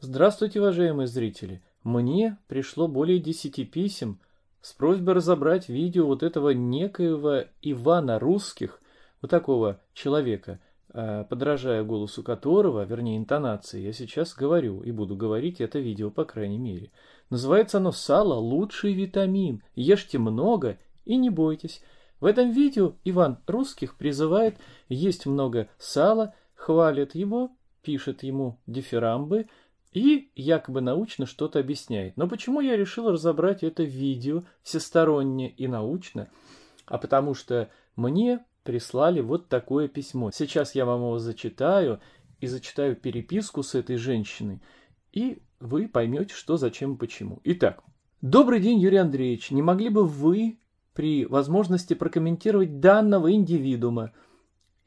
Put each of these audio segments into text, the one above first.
Здравствуйте, уважаемые зрители! Мне пришло более 10 писем с просьбой разобрать видео вот этого некоего Ивана Русских, вот такого человека, а, подражая голосу которого, вернее интонации, я сейчас говорю и буду говорить это видео по крайней мере. Называется оно «Сало – лучший витамин. Ешьте много и не бойтесь». В этом видео Иван Русских призывает есть много сала, хвалит его, пишет ему дифирамбы – и якобы научно что-то объясняет. Но почему я решил разобрать это видео всесторонне и научно? А потому что мне прислали вот такое письмо. Сейчас я вам его зачитаю и зачитаю переписку с этой женщиной, и вы поймете, что, зачем и почему. Итак, добрый день, Юрий Андреевич. Не могли бы вы при возможности прокомментировать данного индивидуума –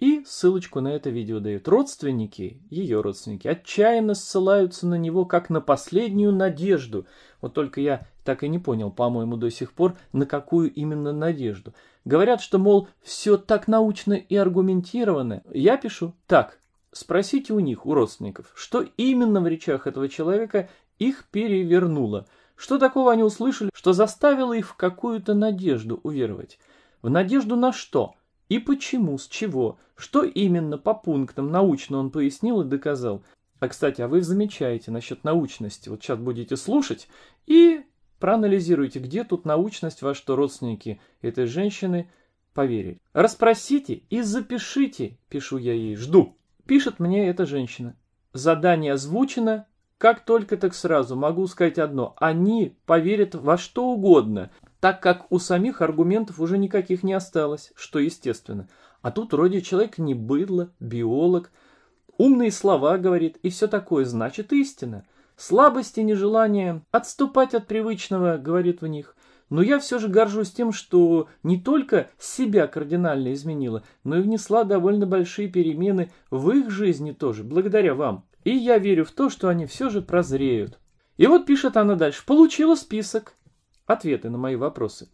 и ссылочку на это видео дают. Родственники, ее родственники, отчаянно ссылаются на него как на последнюю надежду. Вот только я так и не понял, по-моему, до сих пор, на какую именно надежду. Говорят, что, мол, все так научно и аргументировано. Я пишу так. Спросите у них, у родственников, что именно в речах этого человека их перевернуло. Что такого они услышали, что заставило их в какую-то надежду уверовать? В надежду на что? И почему, с чего, что именно по пунктам научно он пояснил и доказал. А, кстати, а вы замечаете насчет научности. Вот сейчас будете слушать и проанализируйте, где тут научность, во что родственники этой женщины поверили. Распросите и запишите, пишу я ей, жду. Пишет мне эта женщина. Задание озвучено, как только, так сразу могу сказать одно. Они поверят во что угодно, так как у самих аргументов уже никаких не осталось, что естественно. А тут вроде человек не быдло, биолог, умные слова говорит и все такое, значит истина. Слабость и нежелание отступать от привычного, говорит в них. Но я все же горжусь тем, что не только себя кардинально изменила, но и внесла довольно большие перемены в их жизни тоже, благодаря вам. И я верю в то, что они все же прозреют. И вот пишет она дальше. Получила список. Ответы на мои вопросы.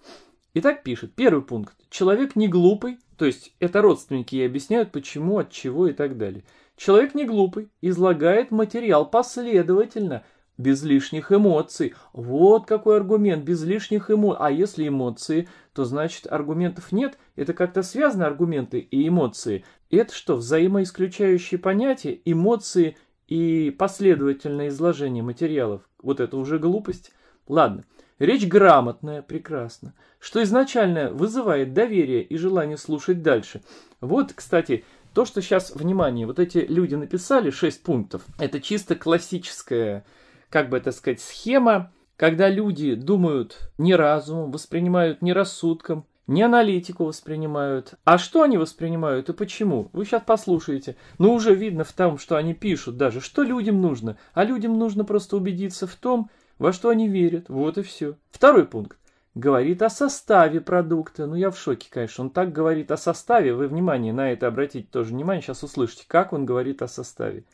Итак, пишет. Первый пункт. Человек не глупый. То есть это родственники и объясняют, почему, от чего и так далее. Человек не глупый. Излагает материал последовательно. Без лишних эмоций. Вот какой аргумент. Без лишних эмоций. А если эмоции, то значит аргументов нет. Это как-то связаны аргументы и эмоции. Это что, взаимоисключающие понятия? Эмоции и последовательное изложение материалов. Вот это уже глупость. Ладно. Речь грамотная, прекрасно, что изначально вызывает доверие и желание слушать дальше. Вот, кстати, то, что сейчас, внимание, вот эти люди написали, шесть пунктов, это чисто классическая, как бы это сказать, схема, когда люди думают не разумом, воспринимают не рассудком, не аналитику воспринимают. А что они воспринимают и почему? Вы сейчас послушаете. Но ну, уже видно в том, что они пишут даже, что людям нужно. А людям нужно просто убедиться в том, во что они верят. Вот и все. Второй пункт. Говорит о составе продукта. Ну, я в шоке, конечно. Он так говорит о составе. Вы внимание на это обратите тоже внимание. Сейчас услышите, как он говорит о составе.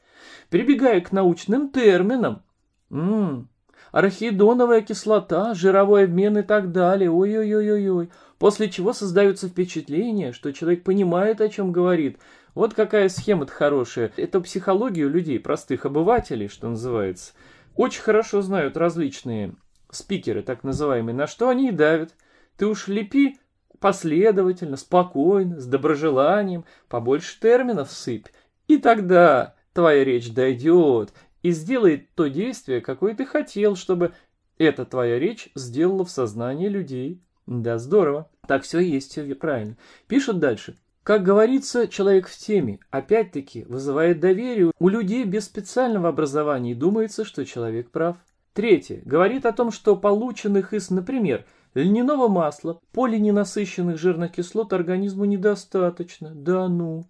Перебегая к научным терминам. М-м, кислота, жировой обмен и так далее. Ой-ой-ой-ой-ой. После чего создается впечатление, что человек понимает, о чем говорит. Вот какая схема-то хорошая. Это психологию людей, простых обывателей, что называется. Очень хорошо знают различные спикеры, так называемые, на что они и давят. Ты уж лепи последовательно, спокойно, с доброжеланием, побольше терминов сыпь. И тогда твоя речь дойдет и сделает то действие, какое ты хотел, чтобы эта твоя речь сделала в сознании людей. Да, здорово. Так все и есть, все правильно. Пишут дальше. Как говорится, человек в теме, опять-таки, вызывает доверие. У людей без специального образования и думается, что человек прав. Третье. Говорит о том, что полученных из, например, льняного масла, полиненасыщенных жирных кислот организму недостаточно. Да ну.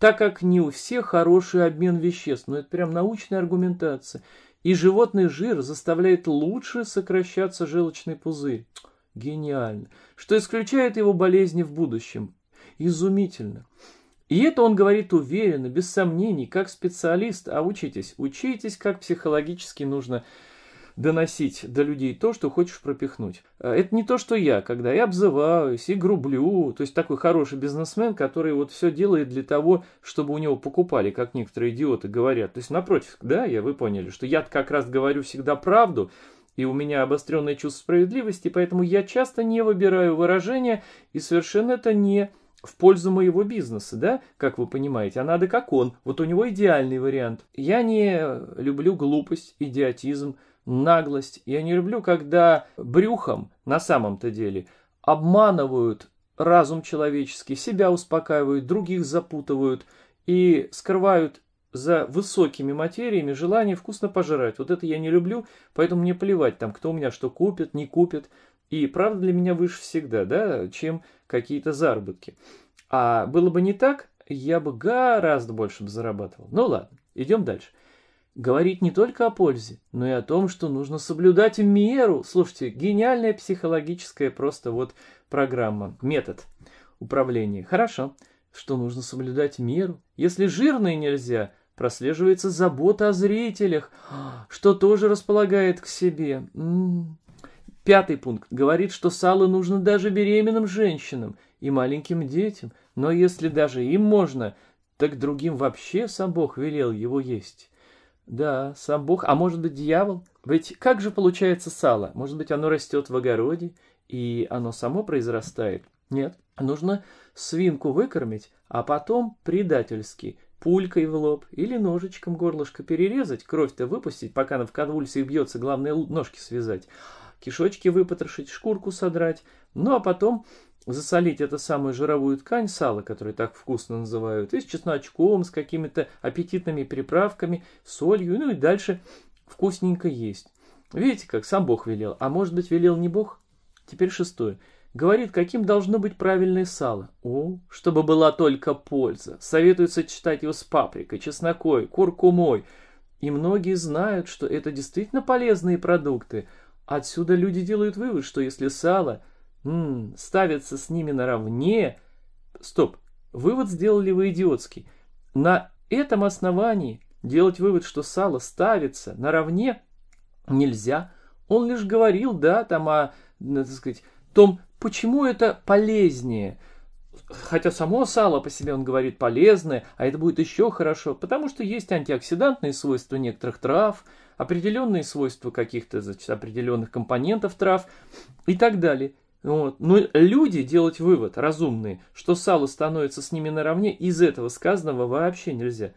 Так как не у всех хороший обмен веществ, но это прям научная аргументация. И животный жир заставляет лучше сокращаться желчный пузырь гениально, что исключает его болезни в будущем. Изумительно. И это он говорит уверенно, без сомнений, как специалист, а учитесь, учитесь, как психологически нужно доносить до людей то, что хочешь пропихнуть. Э, это не то, что я, когда я обзываюсь и грублю, то есть такой хороший бизнесмен, который вот все делает для того, чтобы у него покупали, как некоторые идиоты говорят. То есть напротив, да, я, вы поняли, что я как раз говорю всегда правду, и у меня обостренное чувство справедливости, поэтому я часто не выбираю выражения, и совершенно это не в пользу моего бизнеса, да, как вы понимаете, а надо как он, вот у него идеальный вариант. Я не люблю глупость, идиотизм, наглость, я не люблю, когда брюхом, на самом-то деле, обманывают разум человеческий, себя успокаивают, других запутывают и скрывают за высокими материями желание вкусно пожрать. Вот это я не люблю, поэтому мне плевать там, кто у меня что купит, не купит. И правда для меня выше всегда, да, чем какие-то заработки. А было бы не так, я бы гораздо больше бы зарабатывал. Ну ладно, идем дальше. Говорить не только о пользе, но и о том, что нужно соблюдать меру. Слушайте, гениальная психологическая просто вот программа, метод управления. Хорошо. Хорошо что нужно соблюдать меру. Если жирное нельзя, прослеживается забота о зрителях, что тоже располагает к себе. М -м. Пятый пункт говорит, что сало нужно даже беременным женщинам и маленьким детям, но если даже им можно, так другим вообще сам Бог велел его есть. Да, сам Бог, а может быть дьявол? Ведь как же получается сало? Может быть оно растет в огороде, и оно само произрастает? Нет, нужно свинку выкормить, а потом предательски пулькой в лоб или ножичком горлышко перерезать, кровь-то выпустить, пока она в конвульсиях бьется, главное ножки связать, кишочки выпотрошить, шкурку содрать, ну а потом засолить эту самую жировую ткань, сало, которое так вкусно называют, и с чесночком, с какими-то аппетитными приправками, солью, ну и дальше вкусненько есть. Видите, как сам Бог велел, а может быть велел не Бог? Теперь шестое. Говорит, каким должно быть правильное сало. О, чтобы была только польза. Советует сочетать его с паприкой, чесноком, куркумой. И многие знают, что это действительно полезные продукты. Отсюда люди делают вывод, что если сало м -м, ставится с ними наравне... Стоп, вывод сделали вы идиотский. На этом основании делать вывод, что сало ставится наравне, нельзя. Он лишь говорил, да, там о, так сказать, том почему это полезнее? Хотя само сало по себе, он говорит, полезное, а это будет еще хорошо, потому что есть антиоксидантные свойства некоторых трав, определенные свойства каких-то значит, определенных компонентов трав и так далее. Вот. Но люди делать вывод разумный, что сало становится с ними наравне, из этого сказанного вообще нельзя.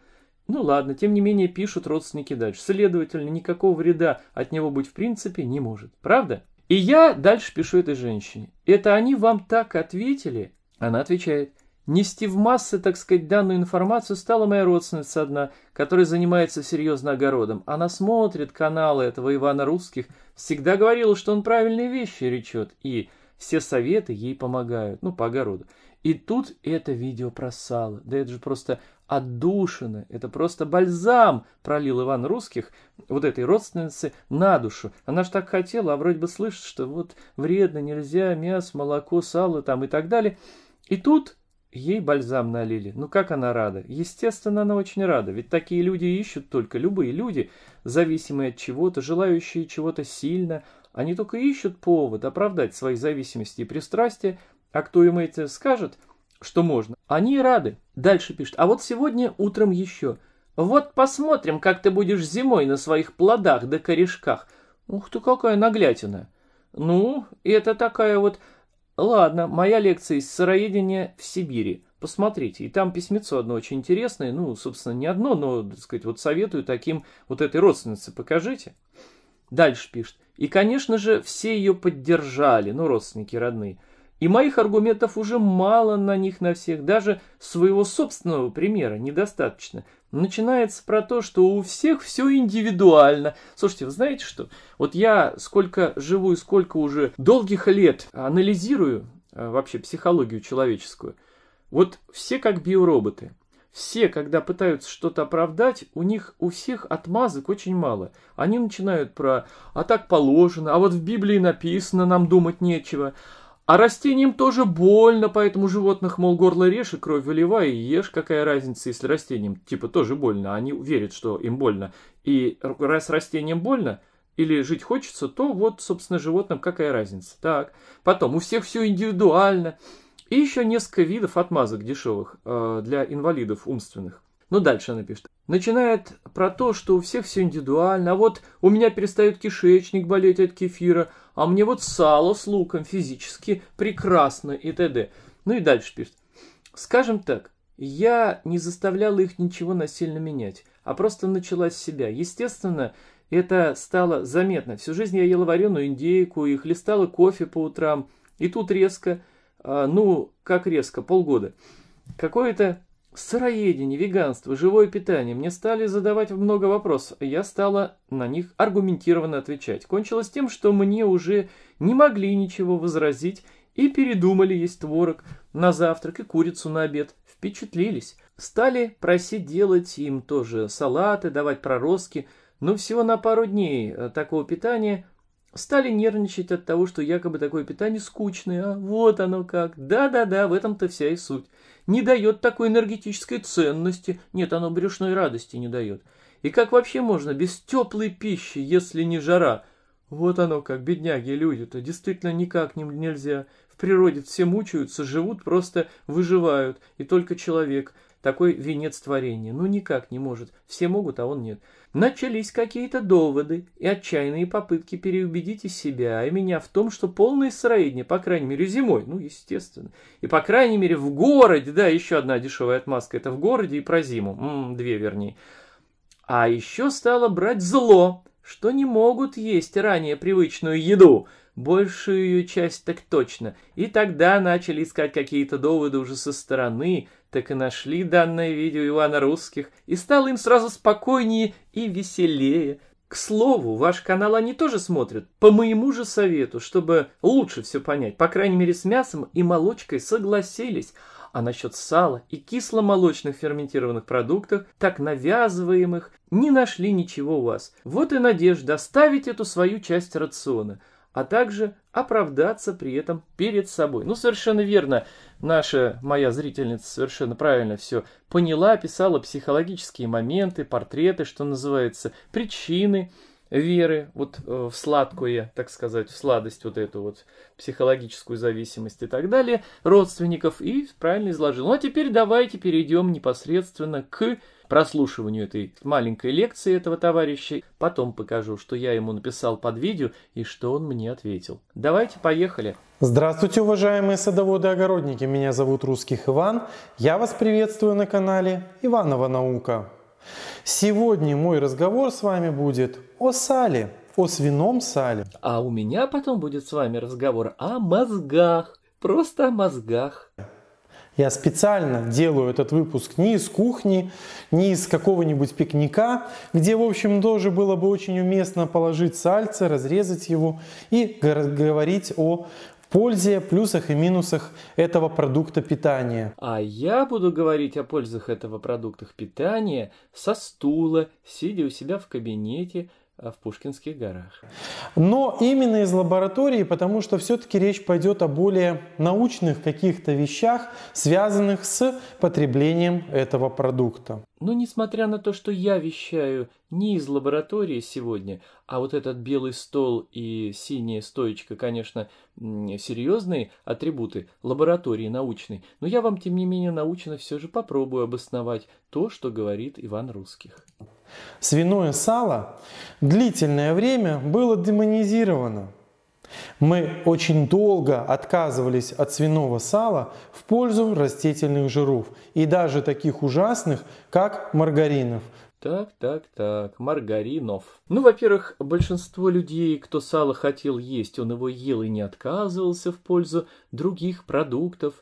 Ну ладно, тем не менее пишут родственники дальше. Следовательно, никакого вреда от него быть в принципе не может. Правда? И я дальше пишу этой женщине. Это они вам так ответили? Она отвечает. Нести в массы, так сказать, данную информацию стала моя родственница одна, которая занимается серьезно огородом. Она смотрит каналы этого Ивана Русских, всегда говорила, что он правильные вещи речет, и все советы ей помогают, ну, по огороду. И тут это видео просало. Да это же просто отдушина, это просто бальзам, пролил Иван Русских, вот этой родственнице, на душу. Она ж так хотела, а вроде бы слышит, что вот вредно, нельзя, мясо, молоко, сало там и так далее. И тут ей бальзам налили. Ну как она рада? Естественно, она очень рада, ведь такие люди ищут только, любые люди, зависимые от чего-то, желающие чего-то сильно, они только ищут повод оправдать свои зависимости и пристрастия, а кто им это скажет – что можно. Они рады. Дальше пишет. А вот сегодня утром еще. Вот посмотрим, как ты будешь зимой на своих плодах да корешках. Ух ты, какая наглятина. Ну, это такая вот... Ладно, моя лекция из сыроедения в Сибири. Посмотрите, и там письмецо одно очень интересное, ну, собственно, не одно, но, так сказать, вот советую таким вот этой родственнице, покажите. Дальше пишет. И, конечно же, все ее поддержали, ну, родственники родные. И моих аргументов уже мало на них на всех, даже своего собственного примера недостаточно. Начинается про то, что у всех все индивидуально. Слушайте, вы знаете что? Вот я сколько живу и сколько уже долгих лет анализирую э, вообще психологию человеческую. Вот все как биороботы. Все, когда пытаются что-то оправдать, у них у всех отмазок очень мало. Они начинают про «а так положено», «а вот в Библии написано, нам думать нечего», а растениям тоже больно, поэтому животных, мол, горло режь и кровь выливай, и ешь, какая разница, если растениям, типа, тоже больно, они верят, что им больно. И раз растениям больно, или жить хочется, то вот, собственно, животным какая разница. Так, потом, у всех все индивидуально. И еще несколько видов отмазок дешевых э, для инвалидов умственных. Ну, дальше она пишет. Начинает про то, что у всех все индивидуально. А вот у меня перестает кишечник болеть от кефира, а мне вот сало с луком физически прекрасно и т.д. Ну и дальше пишет. Скажем так, я не заставляла их ничего насильно менять, а просто начала с себя. Естественно, это стало заметно. Всю жизнь я ела вареную индейку и хлестала кофе по утрам. И тут резко, а, ну, как резко, полгода. Какое-то Сыроедение, веганство, живое питание. Мне стали задавать много вопросов. Я стала на них аргументированно отвечать. Кончилось тем, что мне уже не могли ничего возразить и передумали есть творог на завтрак и курицу на обед. Впечатлились. Стали просить делать им тоже салаты, давать проростки. Но всего на пару дней э, такого питания стали нервничать от того, что якобы такое питание скучное. А вот оно как. Да-да-да, в этом-то вся и суть не дает такой энергетической ценности. Нет, оно брюшной радости не дает. И как вообще можно без теплой пищи, если не жара? Вот оно как, бедняги люди-то, действительно никак ним нельзя. В природе все мучаются, живут, просто выживают. И только человек, такой венец творения. Ну никак не может. Все могут, а он нет. Начались какие-то доводы и отчаянные попытки переубедить и себя, и меня в том, что полное сыроедение, по крайней мере, зимой, ну, естественно, и, по крайней мере, в городе, да, еще одна дешевая отмазка, это в городе и про зиму, М -м, две вернее. А еще стало брать зло, что не могут есть ранее привычную еду – большую ее часть так точно, и тогда начали искать какие-то доводы уже со стороны, так и нашли данное видео Ивана Русских, и стало им сразу спокойнее и веселее. К слову, ваш канал они тоже смотрят, по моему же совету, чтобы лучше все понять, по крайней мере с мясом и молочкой согласились, а насчет сала и кисломолочных ферментированных продуктов, так навязываемых, не нашли ничего у вас. Вот и надежда оставить эту свою часть рациона а также оправдаться при этом перед собой. Ну, совершенно верно, наша моя зрительница совершенно правильно все поняла, писала психологические моменты, портреты, что называется, причины веры вот э, в сладкую, так сказать, в сладость вот эту вот психологическую зависимость и так далее, родственников и правильно изложил. Ну, а теперь давайте перейдем непосредственно к прослушиванию этой маленькой лекции этого товарища. Потом покажу, что я ему написал под видео и что он мне ответил. Давайте поехали. Здравствуйте, уважаемые садоводы-огородники. Меня зовут Русских Иван. Я вас приветствую на канале Иванова Наука. Сегодня мой разговор с вами будет о сале, о свином сале. А у меня потом будет с вами разговор о мозгах. Просто о мозгах. Я специально делаю этот выпуск не из кухни, не из какого-нибудь пикника, где, в общем, тоже было бы очень уместно положить сальце, разрезать его и говорить о пользе, плюсах и минусах этого продукта питания. А я буду говорить о пользах этого продукта питания со стула, сидя у себя в кабинете, Э, в Пушкинских горах. Но именно из лаборатории, потому что все-таки речь пойдет о более научных каких-то вещах, связанных с потреблением этого продукта. Но несмотря на то, что я вещаю не из лаборатории сегодня, а вот этот белый стол и синяя стоечка, конечно, серьезные атрибуты лаборатории научной, но я вам, тем не менее, научно все же попробую обосновать то, что говорит Иван Русских. Свиное сало длительное время было демонизировано. Мы очень долго отказывались от свиного сала в пользу растительных жиров и даже таких ужасных, как маргаринов, так, так, так, маргаринов. Ну, во-первых, большинство людей, кто сало хотел есть, он его ел и не отказывался в пользу других продуктов,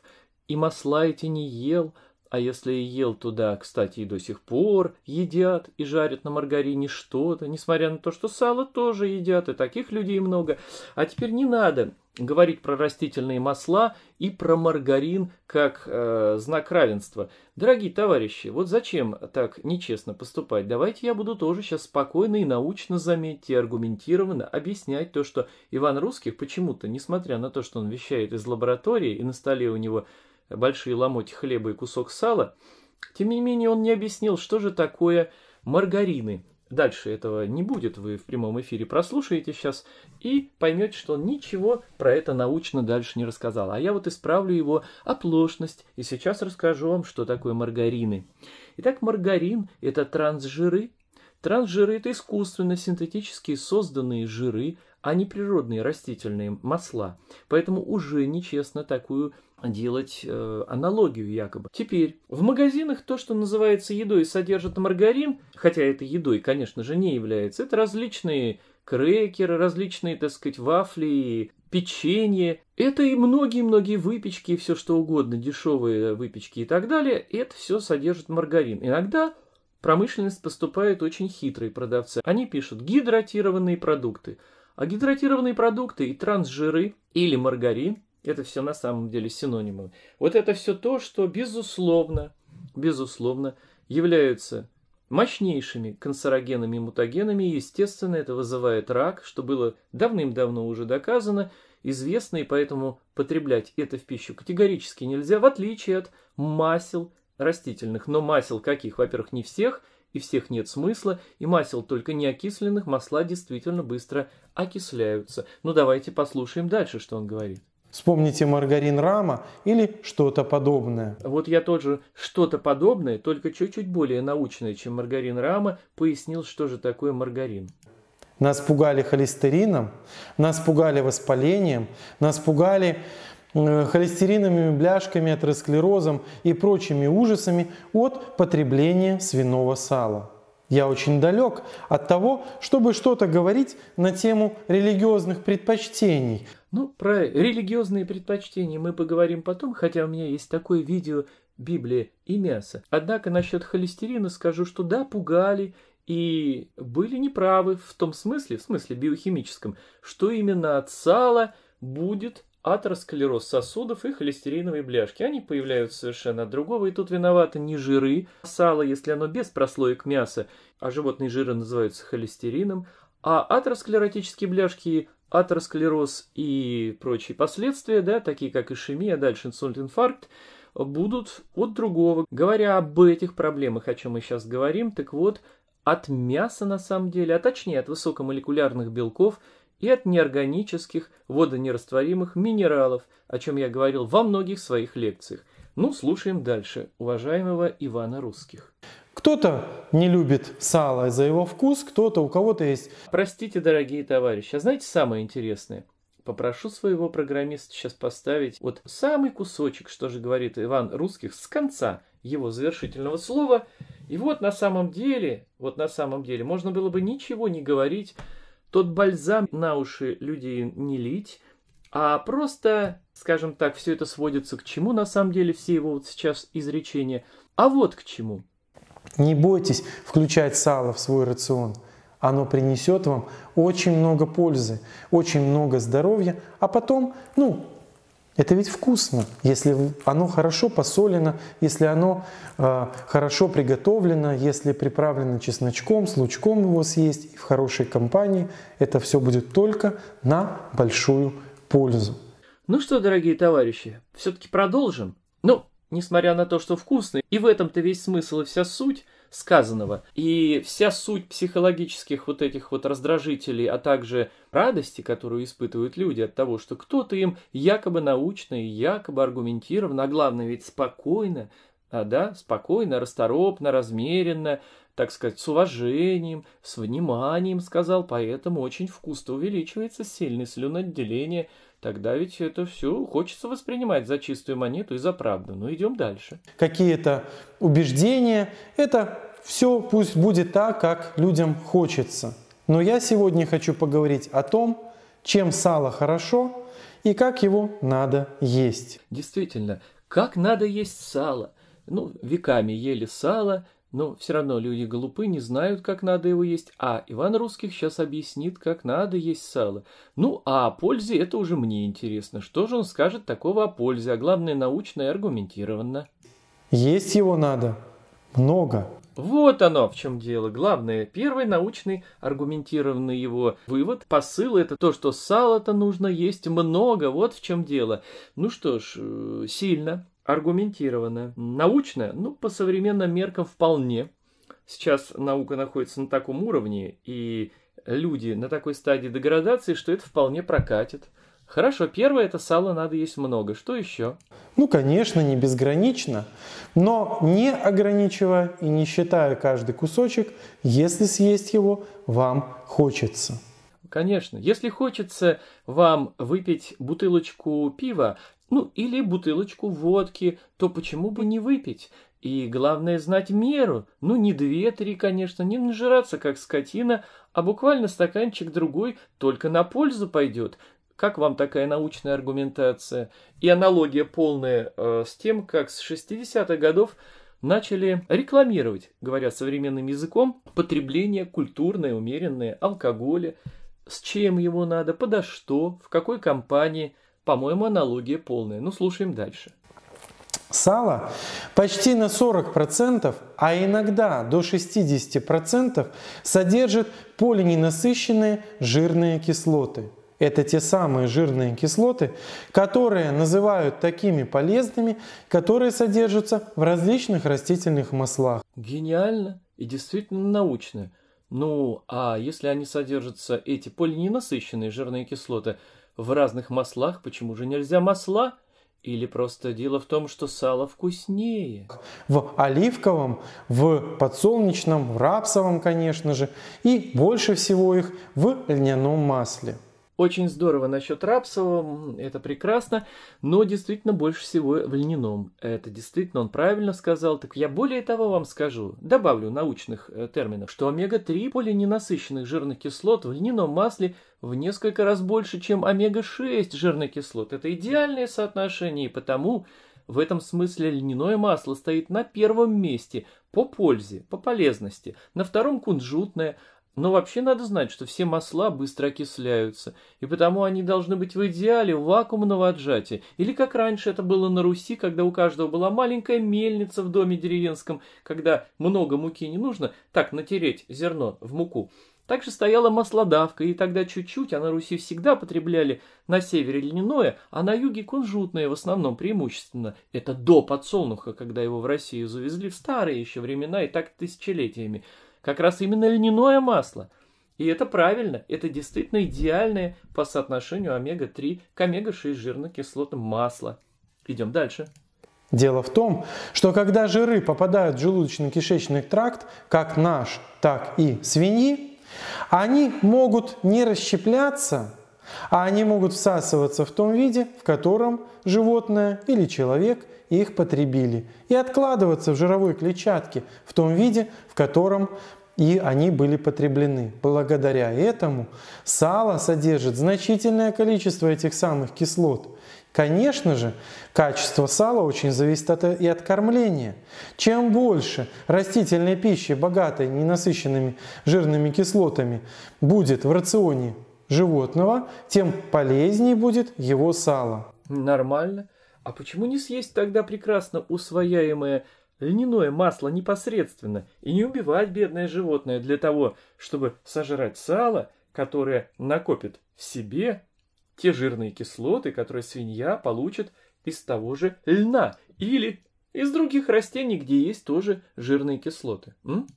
и масла эти не ел – а если и ел туда, кстати, и до сих пор едят и жарят на маргарине что-то, несмотря на то, что сало тоже едят, и таких людей много. А теперь не надо говорить про растительные масла и про маргарин как э, знак равенства. Дорогие товарищи, вот зачем так нечестно поступать? Давайте я буду тоже сейчас спокойно и научно, заметьте, аргументированно объяснять то, что Иван Русских почему-то, несмотря на то, что он вещает из лаборатории, и на столе у него большие ломоть хлеба и кусок сала, тем не менее он не объяснил, что же такое маргарины. Дальше этого не будет, вы в прямом эфире прослушаете сейчас и поймете, что он ничего про это научно дальше не рассказал. А я вот исправлю его оплошность и сейчас расскажу вам, что такое маргарины. Итак, маргарин – это трансжиры. Трансжиры – это искусственно синтетические созданные жиры – а не природные растительные масла. Поэтому уже нечестно такую делать э, аналогию якобы. Теперь, в магазинах то, что называется едой, содержит маргарин, хотя это едой, конечно же, не является. Это различные крекеры, различные, так сказать, вафли, печенье. Это и многие-многие выпечки, и все что угодно, дешевые выпечки и так далее. Это все содержит маргарин. Иногда промышленность поступает очень хитрые продавцы. Они пишут гидратированные продукты – а гидратированные продукты и трансжиры или маргарин – это все на самом деле синонимы. Вот это все то, что безусловно, безусловно являются мощнейшими канцерогенами и мутагенами. Естественно, это вызывает рак, что было давным-давно уже доказано, известно, и поэтому потреблять это в пищу категорически нельзя, в отличие от масел растительных. Но масел каких? Во-первых, не всех – и всех нет смысла, и масел только неокисленных, масла действительно быстро окисляются. Ну давайте послушаем дальше, что он говорит. Вспомните маргарин Рама или что-то подобное. Вот я тот же что-то подобное, только чуть-чуть более научное, чем маргарин Рама, пояснил, что же такое маргарин. Нас пугали холестерином, нас пугали воспалением, нас пугали Э, холестеринами, бляшками, атеросклерозом и прочими ужасами от потребления свиного сала. Я очень далек от того, чтобы что-то говорить на тему религиозных предпочтений. Ну, про религиозные предпочтения мы поговорим потом, хотя у меня есть такое видео «Библия и мясо». Однако насчет холестерина скажу, что да, пугали и были неправы в том смысле, в смысле биохимическом, что именно от сала будет атеросклероз сосудов и холестериновые бляшки. Они появляются совершенно от другого, и тут виноваты не жиры, а сало, если оно без прослоек мяса, а животные жиры называются холестерином, а атеросклеротические бляшки, атеросклероз и прочие последствия, да, такие как ишемия, дальше инсульт, инфаркт, будут от другого. Говоря об этих проблемах, о чем мы сейчас говорим, так вот, от мяса на самом деле, а точнее от высокомолекулярных белков – и от неорганических водонерастворимых минералов, о чем я говорил во многих своих лекциях. Ну, слушаем дальше уважаемого Ивана Русских. Кто-то не любит сало за его вкус, кто-то, у кого-то есть... Простите, дорогие товарищи, а знаете самое интересное? Попрошу своего программиста сейчас поставить вот самый кусочек, что же говорит Иван Русских, с конца его завершительного слова. И вот на самом деле, вот на самом деле, можно было бы ничего не говорить тот бальзам на уши люди не лить, а просто, скажем так, все это сводится к чему на самом деле, все его вот сейчас изречения. А вот к чему. Не бойтесь включать сало в свой рацион. Оно принесет вам очень много пользы, очень много здоровья, а потом, ну, это ведь вкусно, если оно хорошо посолено, если оно э, хорошо приготовлено, если приправлено чесночком, с лучком его съесть и в хорошей компании. Это все будет только на большую пользу. Ну что, дорогие товарищи, все-таки продолжим. Ну, несмотря на то, что вкусно, и в этом-то весь смысл и вся суть – сказанного. И вся суть психологических вот этих вот раздражителей, а также радости, которую испытывают люди от того, что кто-то им якобы научно и якобы аргументированно, а главное ведь спокойно, а, да, спокойно, расторопно, размеренно, так сказать, с уважением, с вниманием, сказал, поэтому очень вкусно увеличивается сильный слюноотделение – тогда ведь это все хочется воспринимать за чистую монету и за правду. Ну, идем дальше. Какие-то убеждения, это все пусть будет так, как людям хочется. Но я сегодня хочу поговорить о том, чем сало хорошо и как его надо есть. Действительно, как надо есть сало? Ну, веками ели сало, но все равно люди глупы, не знают, как надо его есть. А Иван Русских сейчас объяснит, как надо есть сало. Ну, а о пользе это уже мне интересно. Что же он скажет такого о пользе, а главное научно и аргументированно? Есть его надо. Много. Вот оно в чем дело. Главное, первый научный аргументированный его вывод, посыл это то, что сало то нужно есть много, вот в чем дело. Ну что ж, э, сильно, аргументированная. Научная, ну, по современным меркам вполне. Сейчас наука находится на таком уровне, и люди на такой стадии деградации, что это вполне прокатит. Хорошо, первое это сало надо есть много. Что еще? Ну, конечно, не безгранично, но не ограничивая и не считая каждый кусочек, если съесть его вам хочется. Конечно, если хочется вам выпить бутылочку пива, ну или бутылочку водки, то почему бы не выпить? И главное знать меру, ну не две-три, конечно, не нажираться как скотина, а буквально стаканчик другой только на пользу пойдет. Как вам такая научная аргументация? И аналогия полная э, с тем, как с 60-х годов начали рекламировать, говоря современным языком, потребление культурное, умеренное, алкоголя, с чем его надо, подо что, в какой компании – по-моему, аналогия полная. Ну, слушаем дальше. Сало почти на 40%, а иногда до 60% содержит полиненасыщенные жирные кислоты. Это те самые жирные кислоты, которые называют такими полезными, которые содержатся в различных растительных маслах. Гениально и действительно научно. Ну, а если они содержатся, эти полиненасыщенные жирные кислоты – в разных маслах почему же нельзя масла? Или просто дело в том, что сало вкуснее? В оливковом, в подсолнечном, в рапсовом, конечно же, и больше всего их в льняном масле – очень здорово насчет рапсового, это прекрасно, но действительно больше всего в льняном. Это действительно он правильно сказал. Так я более того вам скажу, добавлю научных э, терминов, что омега-3 полиненасыщенных жирных кислот в льняном масле в несколько раз больше, чем омега-6 жирных кислот. Это идеальное соотношение, и потому в этом смысле льняное масло стоит на первом месте по пользе, по полезности. На втором кунжутное, но вообще надо знать, что все масла быстро окисляются, и потому они должны быть в идеале вакуумного отжатия, или как раньше это было на Руси, когда у каждого была маленькая мельница в доме деревенском, когда много муки не нужно, так натереть зерно в муку. Также стояла маслодавка, и тогда чуть-чуть, а на Руси всегда потребляли на севере льняное, а на юге кунжутное в основном преимущественно. Это до подсолнуха, когда его в Россию завезли в старые еще времена и так тысячелетиями как раз именно льняное масло. И это правильно, это действительно идеальное по соотношению омега-3 к омега-6 жирным кислотам масло. Идем дальше. Дело в том, что когда жиры попадают в желудочно-кишечный тракт, как наш, так и свиньи, они могут не расщепляться, а они могут всасываться в том виде, в котором животное или человек – и их потребили, и откладываться в жировой клетчатке в том виде, в котором и они были потреблены. Благодаря этому сало содержит значительное количество этих самых кислот. Конечно же, качество сала очень зависит от, и от кормления. Чем больше растительной пищи, богатой ненасыщенными жирными кислотами, будет в рационе животного, тем полезнее будет его сало. Нормально. А почему не съесть тогда прекрасно усвояемое льняное масло непосредственно и не убивать бедное животное для того, чтобы сожрать сало, которое накопит в себе те жирные кислоты, которые свинья получит из того же льна или из других растений, где есть тоже жирные кислоты. М?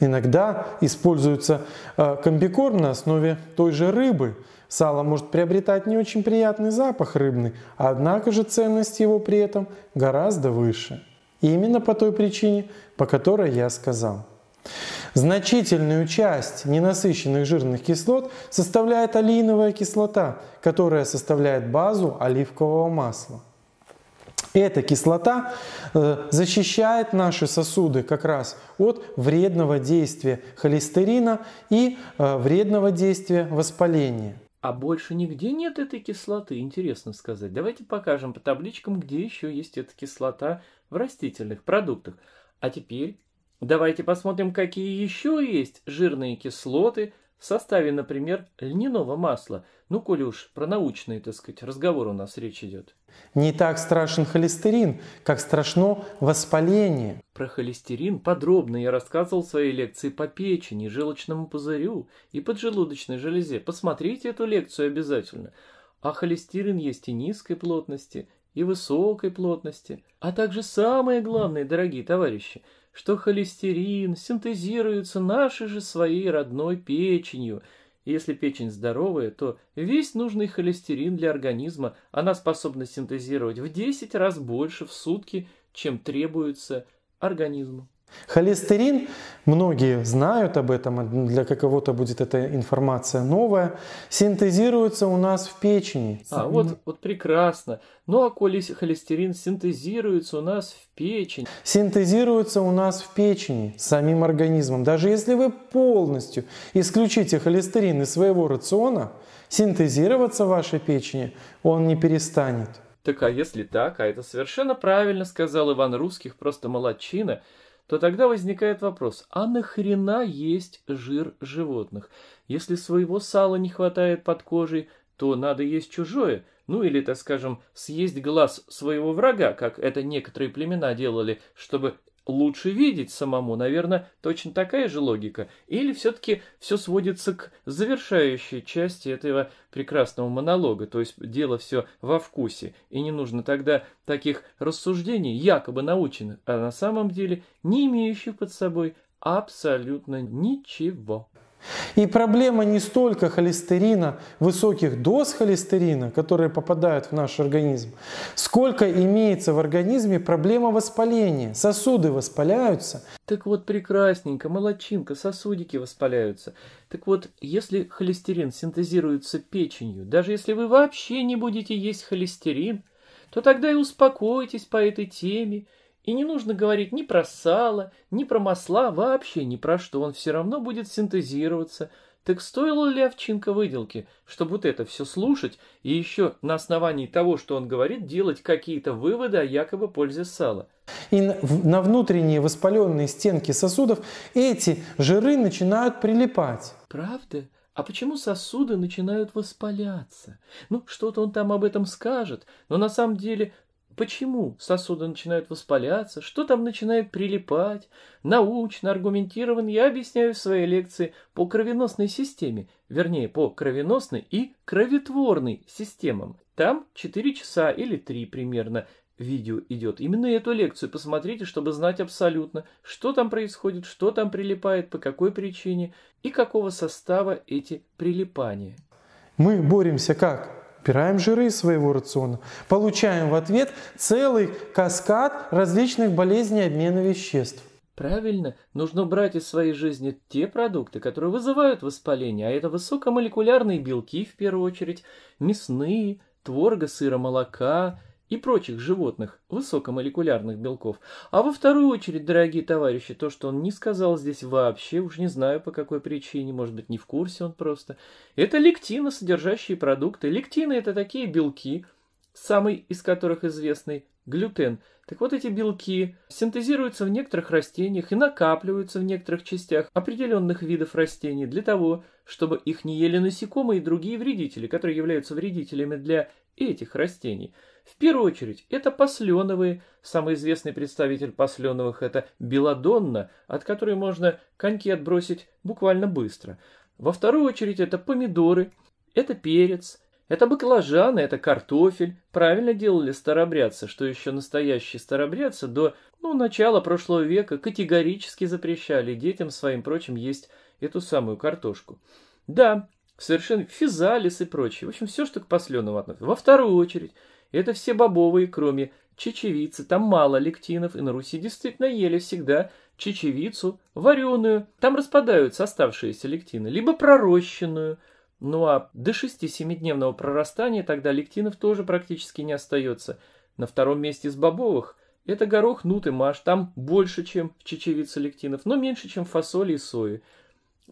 Иногда используется э, комбикорм на основе той же рыбы, Сало может приобретать не очень приятный запах рыбный, однако же ценность его при этом гораздо выше. И именно по той причине, по которой я сказал. Значительную часть ненасыщенных жирных кислот составляет олеиновая кислота, которая составляет базу оливкового масла. Эта кислота э, защищает наши сосуды как раз от вредного действия холестерина и э, вредного действия воспаления. А больше нигде нет этой кислоты, интересно сказать. Давайте покажем по табличкам, где еще есть эта кислота в растительных продуктах. А теперь давайте посмотрим, какие еще есть жирные кислоты – в составе, например, льняного масла. Ну, коли уж про научные, так сказать, разговор у нас речь идет. Не так страшен холестерин, как страшно воспаление. Про холестерин подробно я рассказывал в своей лекции по печени, желчному пузырю и поджелудочной железе. Посмотрите эту лекцию обязательно. А холестерин есть и низкой плотности, и высокой плотности. А также самое главное, дорогие товарищи – что холестерин синтезируется нашей же своей родной печенью. Если печень здоровая, то весь нужный холестерин для организма она способна синтезировать в 10 раз больше в сутки, чем требуется организму. Холестерин, многие знают об этом, а для какого то будет эта информация новая, синтезируется у нас в печени. А, вот, вот прекрасно. Ну а коли холестерин синтезируется у нас в печени? Синтезируется у нас в печени самим организмом. Даже если вы полностью исключите холестерин из своего рациона, синтезироваться в вашей печени он не перестанет. Так а если так, а это совершенно правильно сказал Иван Русских, просто молодчина – то тогда возникает вопрос, а нахрена есть жир животных? Если своего сала не хватает под кожей, то надо есть чужое, ну или, так скажем, съесть глаз своего врага, как это некоторые племена делали, чтобы лучше видеть самому. Наверное, точно такая же логика. Или все-таки все сводится к завершающей части этого прекрасного монолога, то есть дело все во вкусе, и не нужно тогда таких рассуждений, якобы наученных, а на самом деле не имеющих под собой абсолютно ничего. И проблема не столько холестерина, высоких доз холестерина, которые попадают в наш организм, сколько имеется в организме проблема воспаления. Сосуды воспаляются. Так вот, прекрасненько, молочинка, сосудики воспаляются. Так вот, если холестерин синтезируется печенью, даже если вы вообще не будете есть холестерин, то тогда и успокойтесь по этой теме – и не нужно говорить ни про сало, ни про масла, вообще ни про что, он все равно будет синтезироваться. Так стоило ли овчинка выделки, чтобы вот это все слушать и еще на основании того, что он говорит, делать какие-то выводы о якобы пользе сала? И на внутренние воспаленные стенки сосудов эти жиры начинают прилипать. Правда? А почему сосуды начинают воспаляться? Ну, что-то он там об этом скажет, но на самом деле Почему сосуды начинают воспаляться, что там начинает прилипать? Научно, аргументирован, я объясняю в своей лекции по кровеносной системе, вернее, по кровеносной и кроветворной системам. Там 4 часа или 3 примерно видео идет. Именно эту лекцию посмотрите, чтобы знать абсолютно, что там происходит, что там прилипает, по какой причине и какого состава эти прилипания. Мы боремся как? Убираем жиры из своего рациона. Получаем в ответ целый каскад различных болезней обмена веществ. Правильно, нужно убрать из своей жизни те продукты, которые вызывают воспаление, а это высокомолекулярные белки в первую очередь, мясные, творога, сыра, молока – и прочих животных, высокомолекулярных белков. А во вторую очередь, дорогие товарищи, то, что он не сказал здесь вообще, уж не знаю по какой причине, может быть не в курсе он просто, это лектины содержащие продукты. Лектины это такие белки, самый из которых известный глютен. Так вот эти белки синтезируются в некоторых растениях и накапливаются в некоторых частях определенных видов растений для того, чтобы их не ели насекомые и другие вредители, которые являются вредителями для этих растений. В первую очередь, это посленовые. Самый известный представитель посленовых – это белодонна, от которой можно коньки отбросить буквально быстро. Во вторую очередь, это помидоры, это перец, это баклажаны, это картофель. Правильно делали старобрядцы, что еще настоящие старобрядцы до ну, начала прошлого века категорически запрещали детям своим прочим есть эту самую картошку. Да, совершенно физалис и прочее. В общем, все, что к посленому относится. Во вторую очередь, это все бобовые, кроме чечевицы. Там мало лектинов, и на Руси действительно ели всегда чечевицу вареную. Там распадаются оставшиеся лектины, либо пророщенную. Ну а до 6-7-дневного прорастания тогда лектинов тоже практически не остается. На втором месте из бобовых это горох, нут и маш. Там больше, чем в чечевице лектинов, но меньше, чем в фасоли и сои.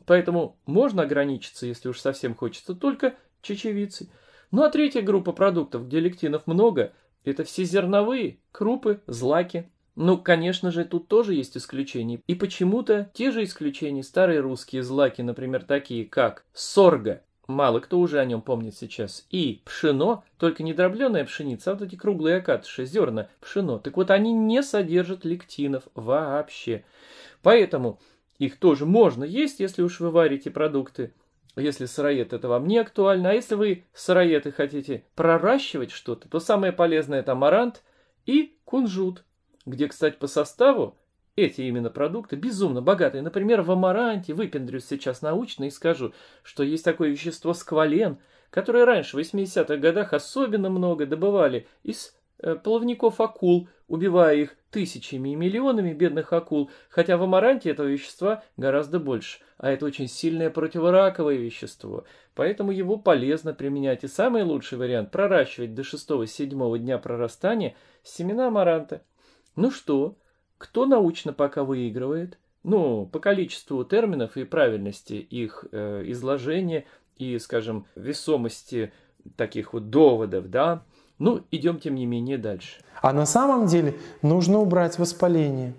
Поэтому можно ограничиться, если уж совсем хочется, только чечевицей. Ну а третья группа продуктов, где лектинов много, это все зерновые, крупы, злаки. Ну, конечно же, тут тоже есть исключения. И почему-то те же исключения старые русские злаки, например, такие как сорга, мало кто уже о нем помнит сейчас, и пшено, только не дробленая пшеница, а вот эти круглые окатыши, зерна, пшено. Так вот, они не содержат лектинов вообще. Поэтому их тоже можно есть, если уж вы варите продукты. Если сыроед, это вам не актуально. А если вы сыроед и хотите проращивать что-то, то самое полезное это амарант и кунжут, где, кстати, по составу эти именно продукты безумно богатые. Например, в амаранте, выпендрюсь сейчас научно и скажу, что есть такое вещество сквален, которое раньше в 80-х годах особенно много добывали из э, плавников акул, убивая их тысячами и миллионами бедных акул, хотя в амаранте этого вещества гораздо больше, а это очень сильное противораковое вещество, поэтому его полезно применять. И самый лучший вариант – проращивать до 6-7 дня прорастания семена амаранта. Ну что, кто научно пока выигрывает? Ну, по количеству терминов и правильности их э, изложения и, скажем, весомости таких вот доводов, да, ну, идем, тем не менее, дальше. А на самом деле нужно убрать воспаление.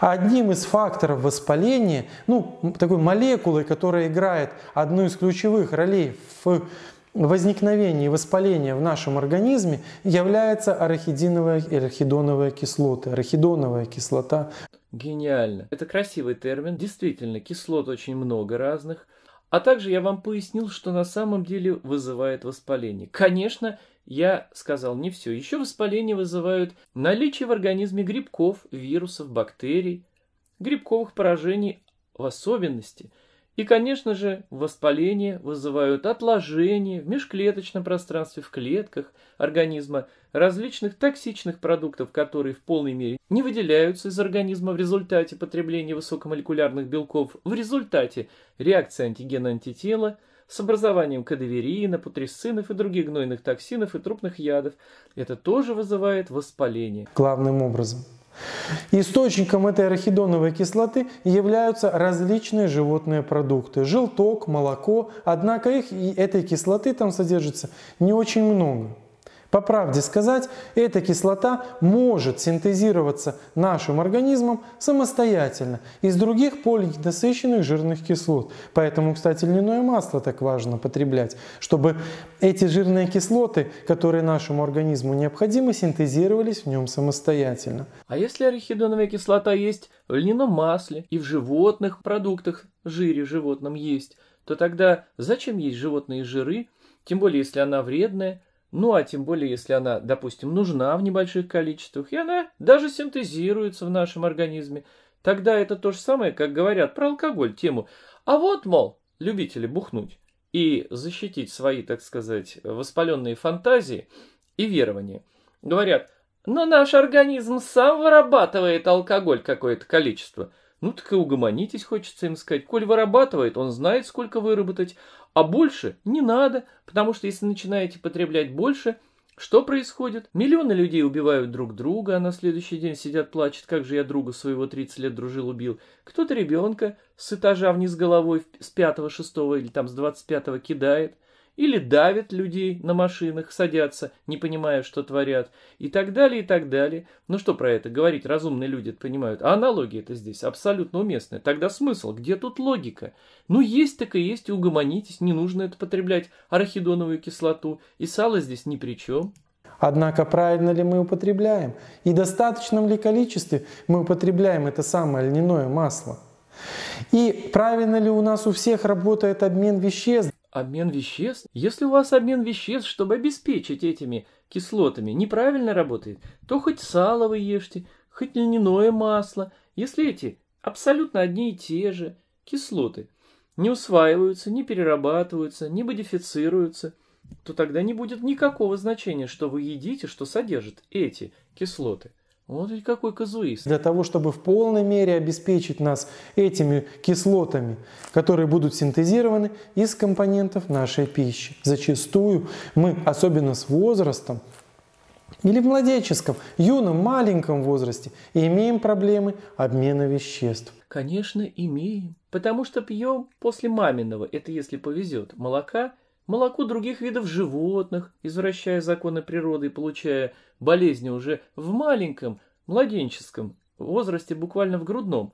Одним из факторов воспаления, ну, такой молекулой, которая играет одну из ключевых ролей в возникновении воспаления в нашем организме, является арахидиновая и арахидоновая кислоты, арахидоновая кислота. Гениально. Это красивый термин. Действительно, кислот очень много разных – а также я вам пояснил, что на самом деле вызывает воспаление. Конечно, я сказал не все. Еще воспаление вызывают наличие в организме грибков, вирусов, бактерий, грибковых поражений в особенности – и, конечно же, воспаление вызывают отложения в межклеточном пространстве, в клетках организма различных токсичных продуктов, которые в полной мере не выделяются из организма в результате потребления высокомолекулярных белков, в результате реакции антигена-антитела с образованием кадаверина, путресцинов и других гнойных токсинов и трупных ядов. Это тоже вызывает воспаление. Главным образом – Источником этой арахидоновой кислоты являются различные животные продукты – желток, молоко, однако их и этой кислоты там содержится не очень много. По правде сказать, эта кислота может синтезироваться нашим организмом самостоятельно из других полиненасыщенных жирных кислот. Поэтому, кстати, льняное масло так важно потреблять, чтобы эти жирные кислоты, которые нашему организму необходимы, синтезировались в нем самостоятельно. А если орехидоновая кислота есть в льняном масле и в животных продуктах, жире животном есть, то тогда зачем есть животные жиры, тем более если она вредная, ну, а тем более, если она, допустим, нужна в небольших количествах, и она даже синтезируется в нашем организме, тогда это то же самое, как говорят про алкоголь тему. А вот, мол, любители бухнуть и защитить свои, так сказать, воспаленные фантазии и верования. Говорят, но «Ну, наш организм сам вырабатывает алкоголь какое-то количество – ну так и угомонитесь, хочется им сказать. Коль вырабатывает, он знает, сколько выработать, а больше не надо, потому что если начинаете потреблять больше, что происходит? Миллионы людей убивают друг друга, а на следующий день сидят плачут, как же я друга своего 30 лет дружил, убил. Кто-то ребенка с этажа вниз головой с 5-6 или там с 25 кидает – или давят людей на машинах, садятся, не понимая, что творят, и так далее, и так далее. Ну что про это говорить, разумные люди это понимают. А аналогия это здесь абсолютно уместная. Тогда смысл, где тут логика? Ну есть так и есть, угомонитесь, не нужно это потреблять, арахидоновую кислоту, и сало здесь ни при чем. Однако правильно ли мы употребляем? И достаточном ли количестве мы употребляем это самое льняное масло? И правильно ли у нас у всех работает обмен веществ? Обмен веществ? Если у вас обмен веществ, чтобы обеспечить этими кислотами, неправильно работает, то хоть сало вы ешьте, хоть льняное масло. Если эти абсолютно одни и те же кислоты не усваиваются, не перерабатываются, не модифицируются, то тогда не будет никакого значения, что вы едите, что содержит эти кислоты. Вот ведь какой казуист. Для того, чтобы в полной мере обеспечить нас этими кислотами, которые будут синтезированы из компонентов нашей пищи. Зачастую мы, особенно с возрастом, или в младенческом, юном, маленьком возрасте, имеем проблемы обмена веществ. Конечно, имеем, потому что пьем после маминого, это если повезет, молока – молоко других видов животных, извращая законы природы и получая болезни уже в маленьком, младенческом возрасте, буквально в грудном.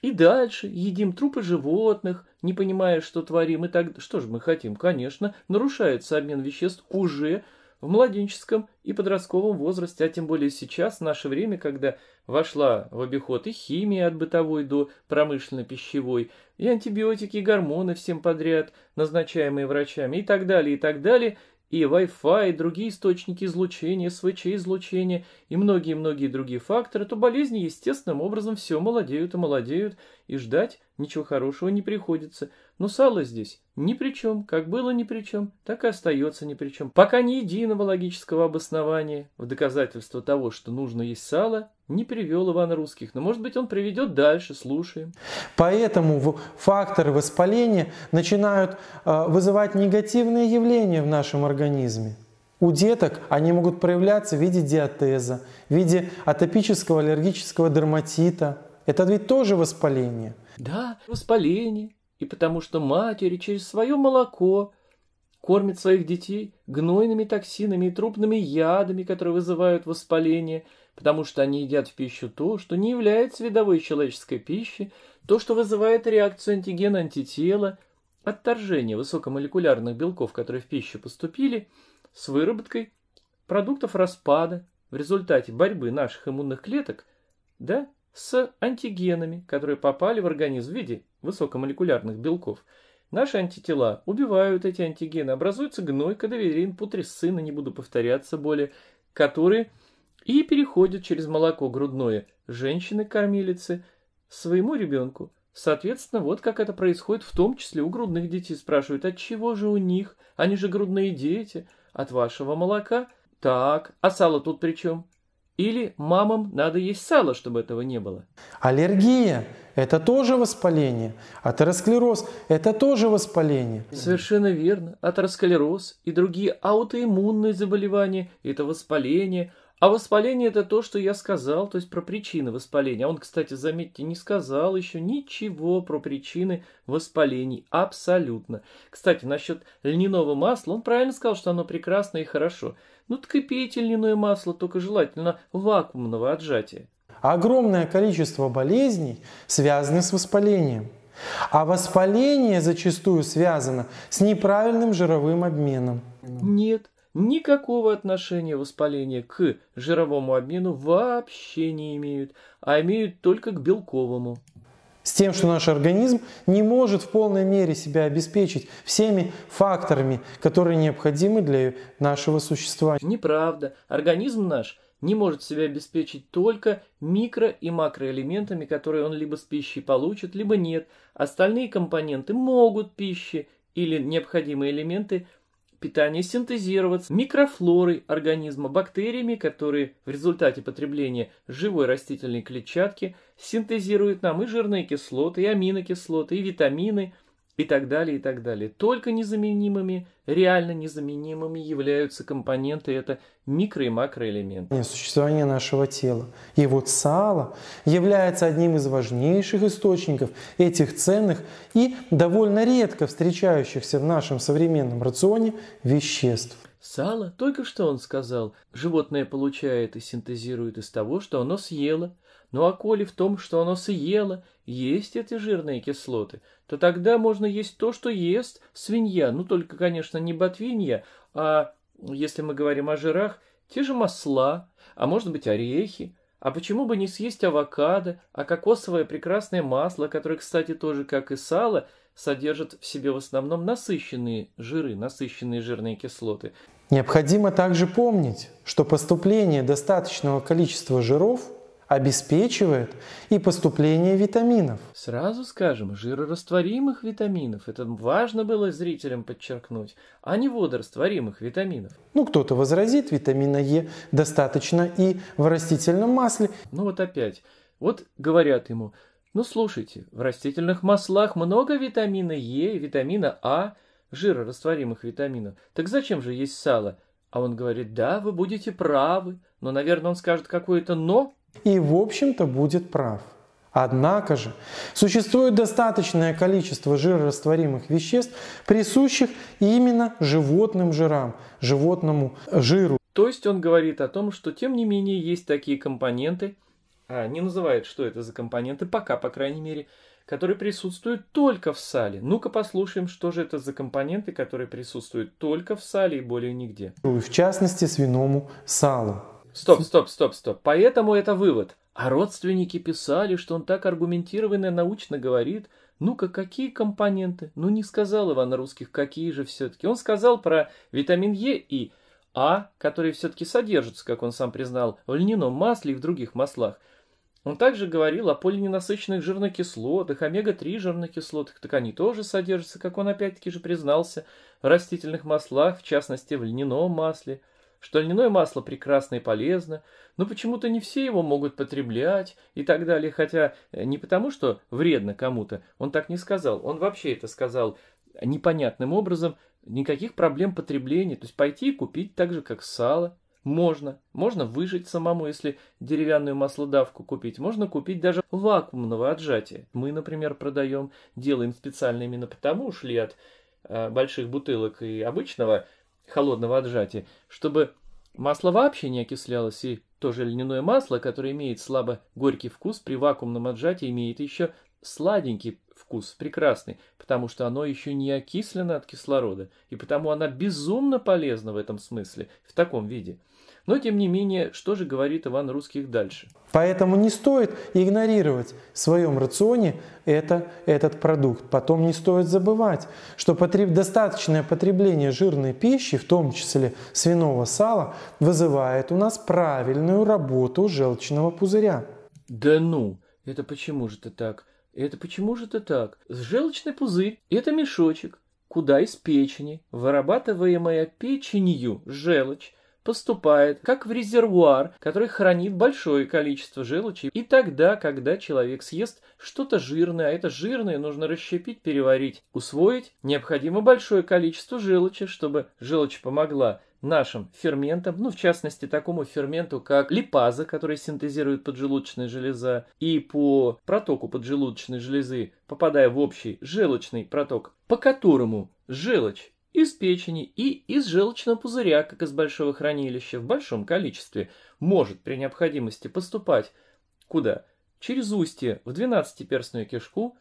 И дальше едим трупы животных, не понимая, что творим и так... Что же мы хотим? Конечно, нарушается обмен веществ уже в младенческом и подростковом возрасте, а тем более сейчас, в наше время, когда вошла в обиход и химия от бытовой до промышленно-пищевой, и антибиотики, и гормоны всем подряд, назначаемые врачами, и так далее, и так далее, и Wi-Fi, и другие источники излучения, СВЧ-излучения и многие-многие другие факторы, то болезни естественным образом все молодеют и молодеют, и ждать ничего хорошего не приходится – но сало здесь ни при чем, как было ни при чем, так и остается ни при чем. Пока ни единого логического обоснования в доказательство того, что нужно есть сало, не привел Иван Русских. Но, может быть, он приведет дальше, слушаем. Поэтому факторы воспаления начинают э, вызывать негативные явления в нашем организме. У деток они могут проявляться в виде диатеза, в виде атопического аллергического дерматита. Это ведь тоже воспаление. Да, воспаление, и потому что матери через свое молоко кормят своих детей гнойными токсинами и трупными ядами, которые вызывают воспаление, потому что они едят в пищу то, что не является видовой человеческой пищей, то, что вызывает реакцию антигена антитела, отторжение высокомолекулярных белков, которые в пищу поступили, с выработкой продуктов распада в результате борьбы наших иммунных клеток, да, с антигенами, которые попали в организм в виде высокомолекулярных белков. Наши антитела убивают эти антигены, образуется гной, кадаверин, путресцина, не буду повторяться более, которые и переходят через молоко грудное женщины-кормилицы своему ребенку. Соответственно, вот как это происходит в том числе у грудных детей. Спрашивают, от «А чего же у них? Они же грудные дети. От вашего молока? Так, а сало тут при чем? Или мамам надо есть сало, чтобы этого не было. Аллергия – это тоже воспаление. Атеросклероз – это тоже воспаление. Совершенно верно. Атеросклероз и другие аутоиммунные заболевания – это воспаление – а воспаление это то, что я сказал, то есть про причины воспаления. А он, кстати, заметьте, не сказал еще ничего про причины воспалений. Абсолютно. Кстати, насчет льняного масла, он правильно сказал, что оно прекрасно и хорошо. Ну так и пейте льняное масло, только желательно вакуумного отжатия. Огромное количество болезней связаны с воспалением. А воспаление зачастую связано с неправильным жировым обменом. Нет, никакого отношения воспаления к жировому обмену вообще не имеют, а имеют только к белковому. С тем, что наш организм не может в полной мере себя обеспечить всеми факторами, которые необходимы для нашего существования. Неправда. Организм наш не может себя обеспечить только микро- и макроэлементами, которые он либо с пищей получит, либо нет. Остальные компоненты могут пищи или необходимые элементы питание синтезироваться микрофлорой организма, бактериями, которые в результате потребления живой растительной клетчатки синтезируют нам и жирные кислоты, и аминокислоты, и витамины – и так далее, и так далее. Только незаменимыми, реально незаменимыми являются компоненты, это микро- и макроэлементы. Существование нашего тела, его сало, является одним из важнейших источников этих ценных и довольно редко встречающихся в нашем современном рационе веществ. Сало, только что он сказал, животное получает и синтезирует из того, что оно съело – ну а коли в том, что оно съело, есть эти жирные кислоты, то тогда можно есть то, что ест свинья. Ну только, конечно, не ботвинья, а, если мы говорим о жирах, те же масла, а может быть орехи. А почему бы не съесть авокадо, а кокосовое прекрасное масло, которое, кстати, тоже, как и сало, содержит в себе в основном насыщенные жиры, насыщенные жирные кислоты. Необходимо также помнить, что поступление достаточного количества жиров – обеспечивает и поступление витаминов. Сразу скажем, жирорастворимых витаминов. Это важно было зрителям подчеркнуть, а не водорастворимых витаминов. Ну, кто-то возразит, витамина Е достаточно и в растительном масле. Ну вот опять. Вот говорят ему, ну слушайте, в растительных маслах много витамина Е, витамина А, жирорастворимых витаминов. Так зачем же есть сало? А он говорит, да, вы будете правы. Но, наверное, он скажет какое-то «но», и, в общем-то, будет прав. Однако же, существует достаточное количество жирорастворимых веществ, присущих именно животным жирам, животному жиру. То есть он говорит о том, что тем не менее есть такие компоненты, а не называет, что это за компоненты, пока, по крайней мере, которые присутствуют только в сале. Ну-ка послушаем, что же это за компоненты, которые присутствуют только в сале и более нигде. В частности, свиному салу. Стоп, стоп, стоп, стоп. Поэтому это вывод. А родственники писали, что он так аргументированно научно говорит. Ну-ка, какие компоненты? Ну, не сказал Иван Русских, какие же все-таки. Он сказал про витамин Е и А, которые все-таки содержатся, как он сам признал, в льняном масле и в других маслах. Он также говорил о полиненасыщенных жирных кислотах, омега-3 жирных кислотах, так они тоже содержатся, как он опять-таки же признался, в растительных маслах, в частности в льняном масле – что льняное масло прекрасно и полезно, но почему-то не все его могут потреблять и так далее, хотя э, не потому, что вредно кому-то, он так не сказал, он вообще это сказал непонятным образом, никаких проблем потребления, то есть пойти и купить так же, как сало, можно. Можно выжить самому, если деревянную маслодавку купить. Можно купить даже вакуумного отжатия. Мы, например, продаем, делаем специально именно потому, ушли от э, больших бутылок и обычного холодного отжатия, чтобы масло вообще не окислялось, и тоже льняное масло, которое имеет слабо горький вкус, при вакуумном отжатии имеет еще сладенький вкус, прекрасный, потому что оно еще не окислено от кислорода, и потому она безумно полезна в этом смысле, в таком виде – но, тем не менее, что же говорит Иван Русских дальше? Поэтому не стоит игнорировать в своем рационе это, этот продукт. Потом не стоит забывать, что потреб... достаточное потребление жирной пищи, в том числе свиного сала, вызывает у нас правильную работу желчного пузыря. Да ну, это почему же это так? Это почему же это так? Желчный пузырь – это мешочек, куда из печени, вырабатываемая печенью желчь, поступает как в резервуар, который хранит большое количество желчи, и тогда, когда человек съест что-то жирное, а это жирное нужно расщепить, переварить, усвоить, необходимо большое количество желчи, чтобы желчь помогла нашим ферментам, ну, в частности, такому ферменту, как липаза, который синтезирует поджелудочная железа, и по протоку поджелудочной железы, попадая в общий желчный проток, по которому желчь из печени и из желчного пузыря, как из большого хранилища, в большом количестве, может при необходимости поступать куда? Через устье в 12-перстную кишку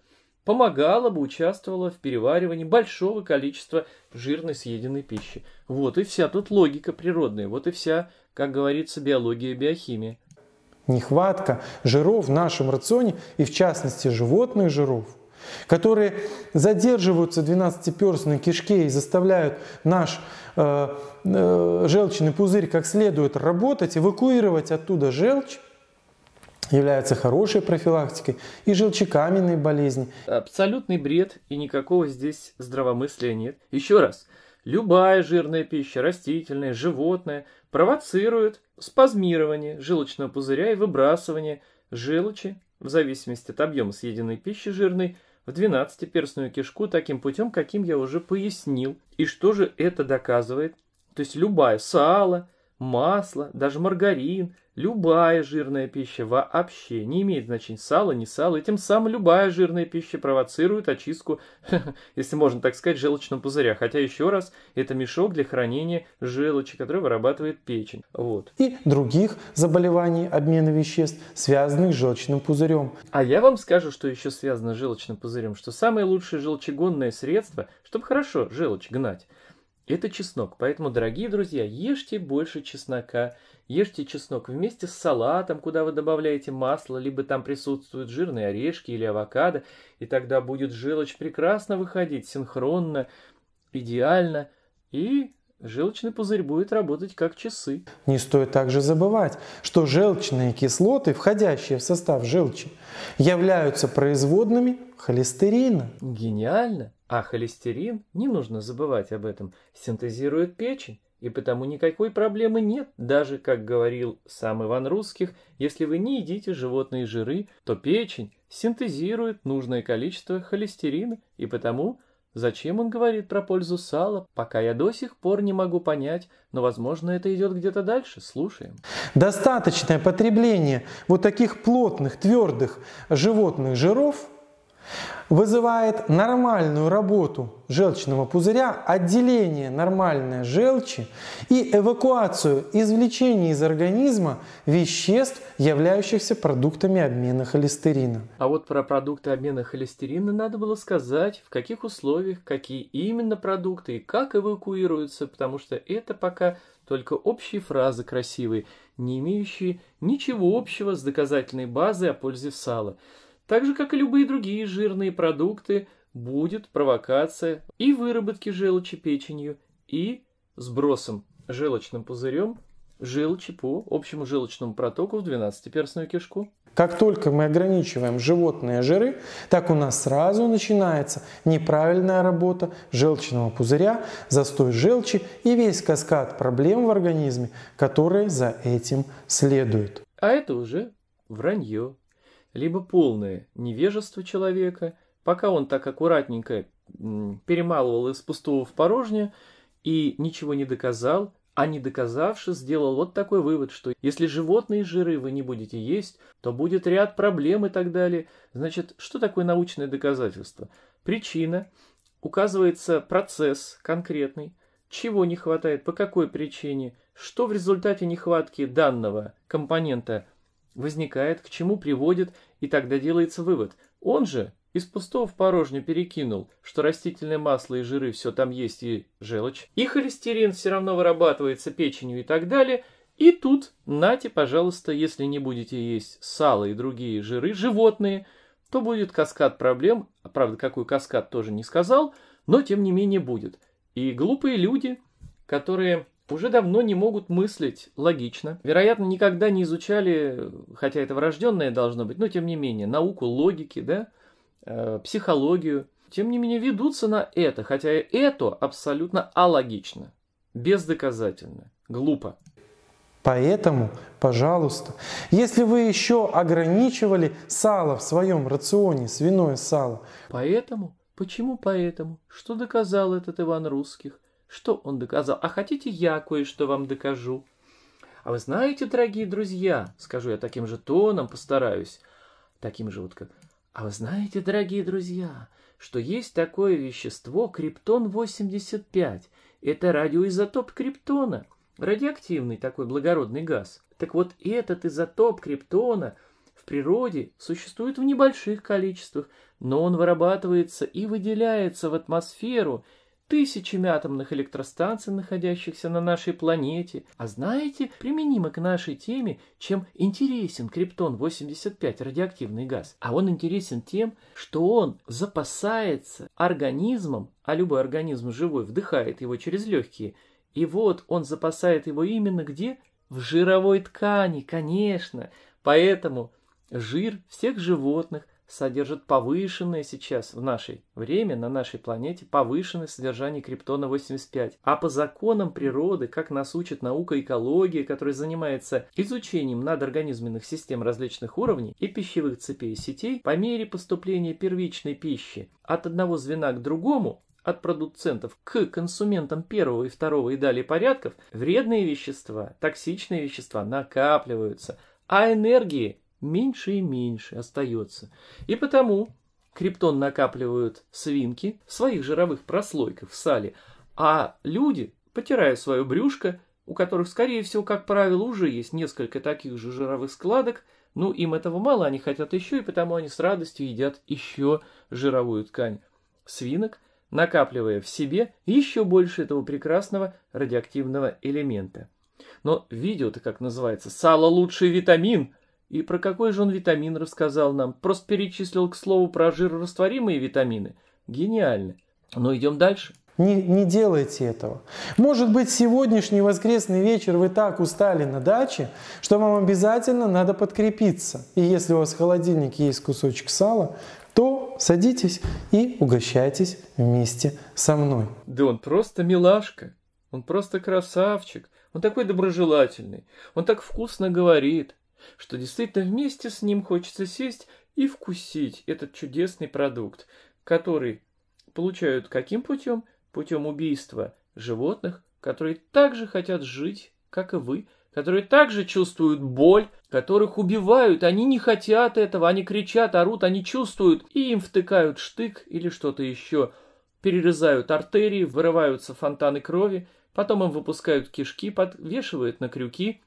помогала бы, участвовала в переваривании большого количества жирной съеденной пищи. Вот и вся тут логика природная, вот и вся, как говорится, биология и биохимия. Нехватка жиров в нашем рационе и в частности животных жиров – которые задерживаются в 12-перстной кишке и заставляют наш э, э, желчный пузырь как следует работать, эвакуировать оттуда желчь, является хорошей профилактикой и желчекаменной болезни. Абсолютный бред и никакого здесь здравомыслия нет. Еще раз, любая жирная пища, растительная, животная, провоцирует спазмирование желчного пузыря и выбрасывание желчи в зависимости от объема съеденной пищи жирной в двенадцатиперстную кишку таким путем, каким я уже пояснил. И что же это доказывает? То есть любая сало, масло, даже маргарин – Любая жирная пища вообще не имеет значения сало не сало, и тем самым любая жирная пища провоцирует очистку, если можно так сказать, желчного пузыря. Хотя, еще раз, это мешок для хранения желчи, который вырабатывает печень. Вот. И других заболеваний обмена веществ, связанных с желчным пузырем. А я вам скажу, что еще связано с желчным пузырем, что самое лучшее желчегонное средство, чтобы хорошо желчь гнать, это чеснок. Поэтому, дорогие друзья, ешьте больше чеснока, Ешьте чеснок вместе с салатом, куда вы добавляете масло, либо там присутствуют жирные орешки или авокадо, и тогда будет желчь прекрасно выходить, синхронно, идеально, и желчный пузырь будет работать как часы. Не стоит также забывать, что желчные кислоты, входящие в состав желчи, являются производными холестерина. Гениально! А холестерин, не нужно забывать об этом, синтезирует печень. И потому никакой проблемы нет, даже, как говорил сам Иван Русских, если вы не едите животные жиры, то печень синтезирует нужное количество холестерина, и потому Зачем он говорит про пользу сала, пока я до сих пор не могу понять, но, возможно, это идет где-то дальше. Слушаем. Достаточное потребление вот таких плотных, твердых животных жиров – вызывает нормальную работу желчного пузыря, отделение нормальной желчи и эвакуацию, извлечение из организма веществ, являющихся продуктами обмена холестерина. А вот про продукты обмена холестерина надо было сказать, в каких условиях, какие именно продукты и как эвакуируются, потому что это пока только общие фразы красивые, не имеющие ничего общего с доказательной базой о пользе сала. Так же, как и любые другие жирные продукты, будет провокация и выработки желчи печенью, и сбросом желчным пузырем желчи по общему желчному протоку в 12-перстную кишку. Как только мы ограничиваем животные жиры, так у нас сразу начинается неправильная работа желчного пузыря, застой желчи и весь каскад проблем в организме, которые за этим следуют. А это уже вранье либо полное невежество человека, пока он так аккуратненько перемалывал из пустого в порожнее и ничего не доказал, а не доказавши, сделал вот такой вывод, что если животные жиры вы не будете есть, то будет ряд проблем и так далее. Значит, что такое научное доказательство? Причина, указывается процесс конкретный, чего не хватает, по какой причине, что в результате нехватки данного компонента возникает, к чему приводит, и тогда делается вывод. Он же из пустого в порожню перекинул, что растительное масло и жиры все там есть и желчь, и холестерин все равно вырабатывается печенью и так далее, и тут, нате, пожалуйста, если не будете есть сало и другие жиры, животные, то будет каскад проблем, правда, какой каскад тоже не сказал, но тем не менее будет. И глупые люди, которые уже давно не могут мыслить логично. Вероятно, никогда не изучали, хотя это врожденное должно быть, но тем не менее, науку логики, да, э, психологию. Тем не менее, ведутся на это, хотя это абсолютно алогично, бездоказательно, глупо. Поэтому, пожалуйста, если вы еще ограничивали сало в своем рационе, свиное сало. Поэтому? Почему поэтому? Что доказал этот Иван Русских? Что он доказал? А хотите, я кое-что вам докажу? А вы знаете, дорогие друзья, скажу я таким же тоном, постараюсь, таким же вот как... А вы знаете, дорогие друзья, что есть такое вещество криптон-85. Это радиоизотоп криптона, радиоактивный такой благородный газ. Так вот, этот изотоп криптона в природе существует в небольших количествах, но он вырабатывается и выделяется в атмосферу тысячами атомных электростанций, находящихся на нашей планете. А знаете, применимо к нашей теме, чем интересен криптон-85, радиоактивный газ. А он интересен тем, что он запасается организмом, а любой организм живой вдыхает его через легкие. И вот он запасает его именно где? В жировой ткани, конечно. Поэтому жир всех животных, содержит повышенное сейчас в наше время на нашей планете повышенное содержание криптона 85. А по законам природы, как нас учит наука экология, которая занимается изучением надорганизменных систем различных уровней и пищевых цепей и сетей, по мере поступления первичной пищи от одного звена к другому от продуцентов к консументам первого и второго и далее порядков, вредные вещества, токсичные вещества накапливаются, а энергии меньше и меньше остается. И потому криптон накапливают свинки в своих жировых прослойках в сале, а люди, потирая свое брюшко, у которых, скорее всего, как правило, уже есть несколько таких же жировых складок, ну, им этого мало, они хотят еще, и потому они с радостью едят еще жировую ткань свинок, накапливая в себе еще больше этого прекрасного радиоактивного элемента. Но видео-то как называется? «Сало – лучший витамин!» И про какой же он витамин рассказал нам? Просто перечислил, к слову, про жирорастворимые витамины. Гениально. Но идем дальше. Не, не делайте этого. Может быть, сегодняшний воскресный вечер вы так устали на даче, что вам обязательно надо подкрепиться. И если у вас в холодильнике есть кусочек сала, то садитесь и угощайтесь вместе со мной. Да он просто милашка. Он просто красавчик. Он такой доброжелательный. Он так вкусно говорит что действительно вместе с ним хочется сесть и вкусить этот чудесный продукт, который получают каким путем? Путем убийства животных, которые также хотят жить, как и вы, которые также чувствуют боль, которых убивают, они не хотят этого, они кричат, орут, они чувствуют, и им втыкают штык или что-то еще, перерезают артерии, вырываются фонтаны крови, потом им выпускают кишки, подвешивают на крюки –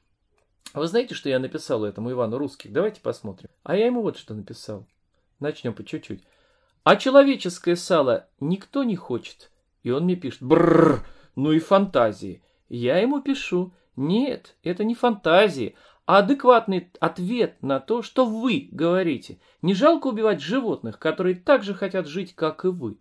а вы знаете, что я написал этому Ивану Русских? Давайте посмотрим. А я ему вот что написал. Начнем по чуть-чуть. А человеческое сало никто не хочет. И он мне пишет. Бррр, ну и фантазии. Я ему пишу. Нет, это не фантазии, а адекватный ответ на то, что вы говорите. Не жалко убивать животных, которые так же хотят жить, как и вы.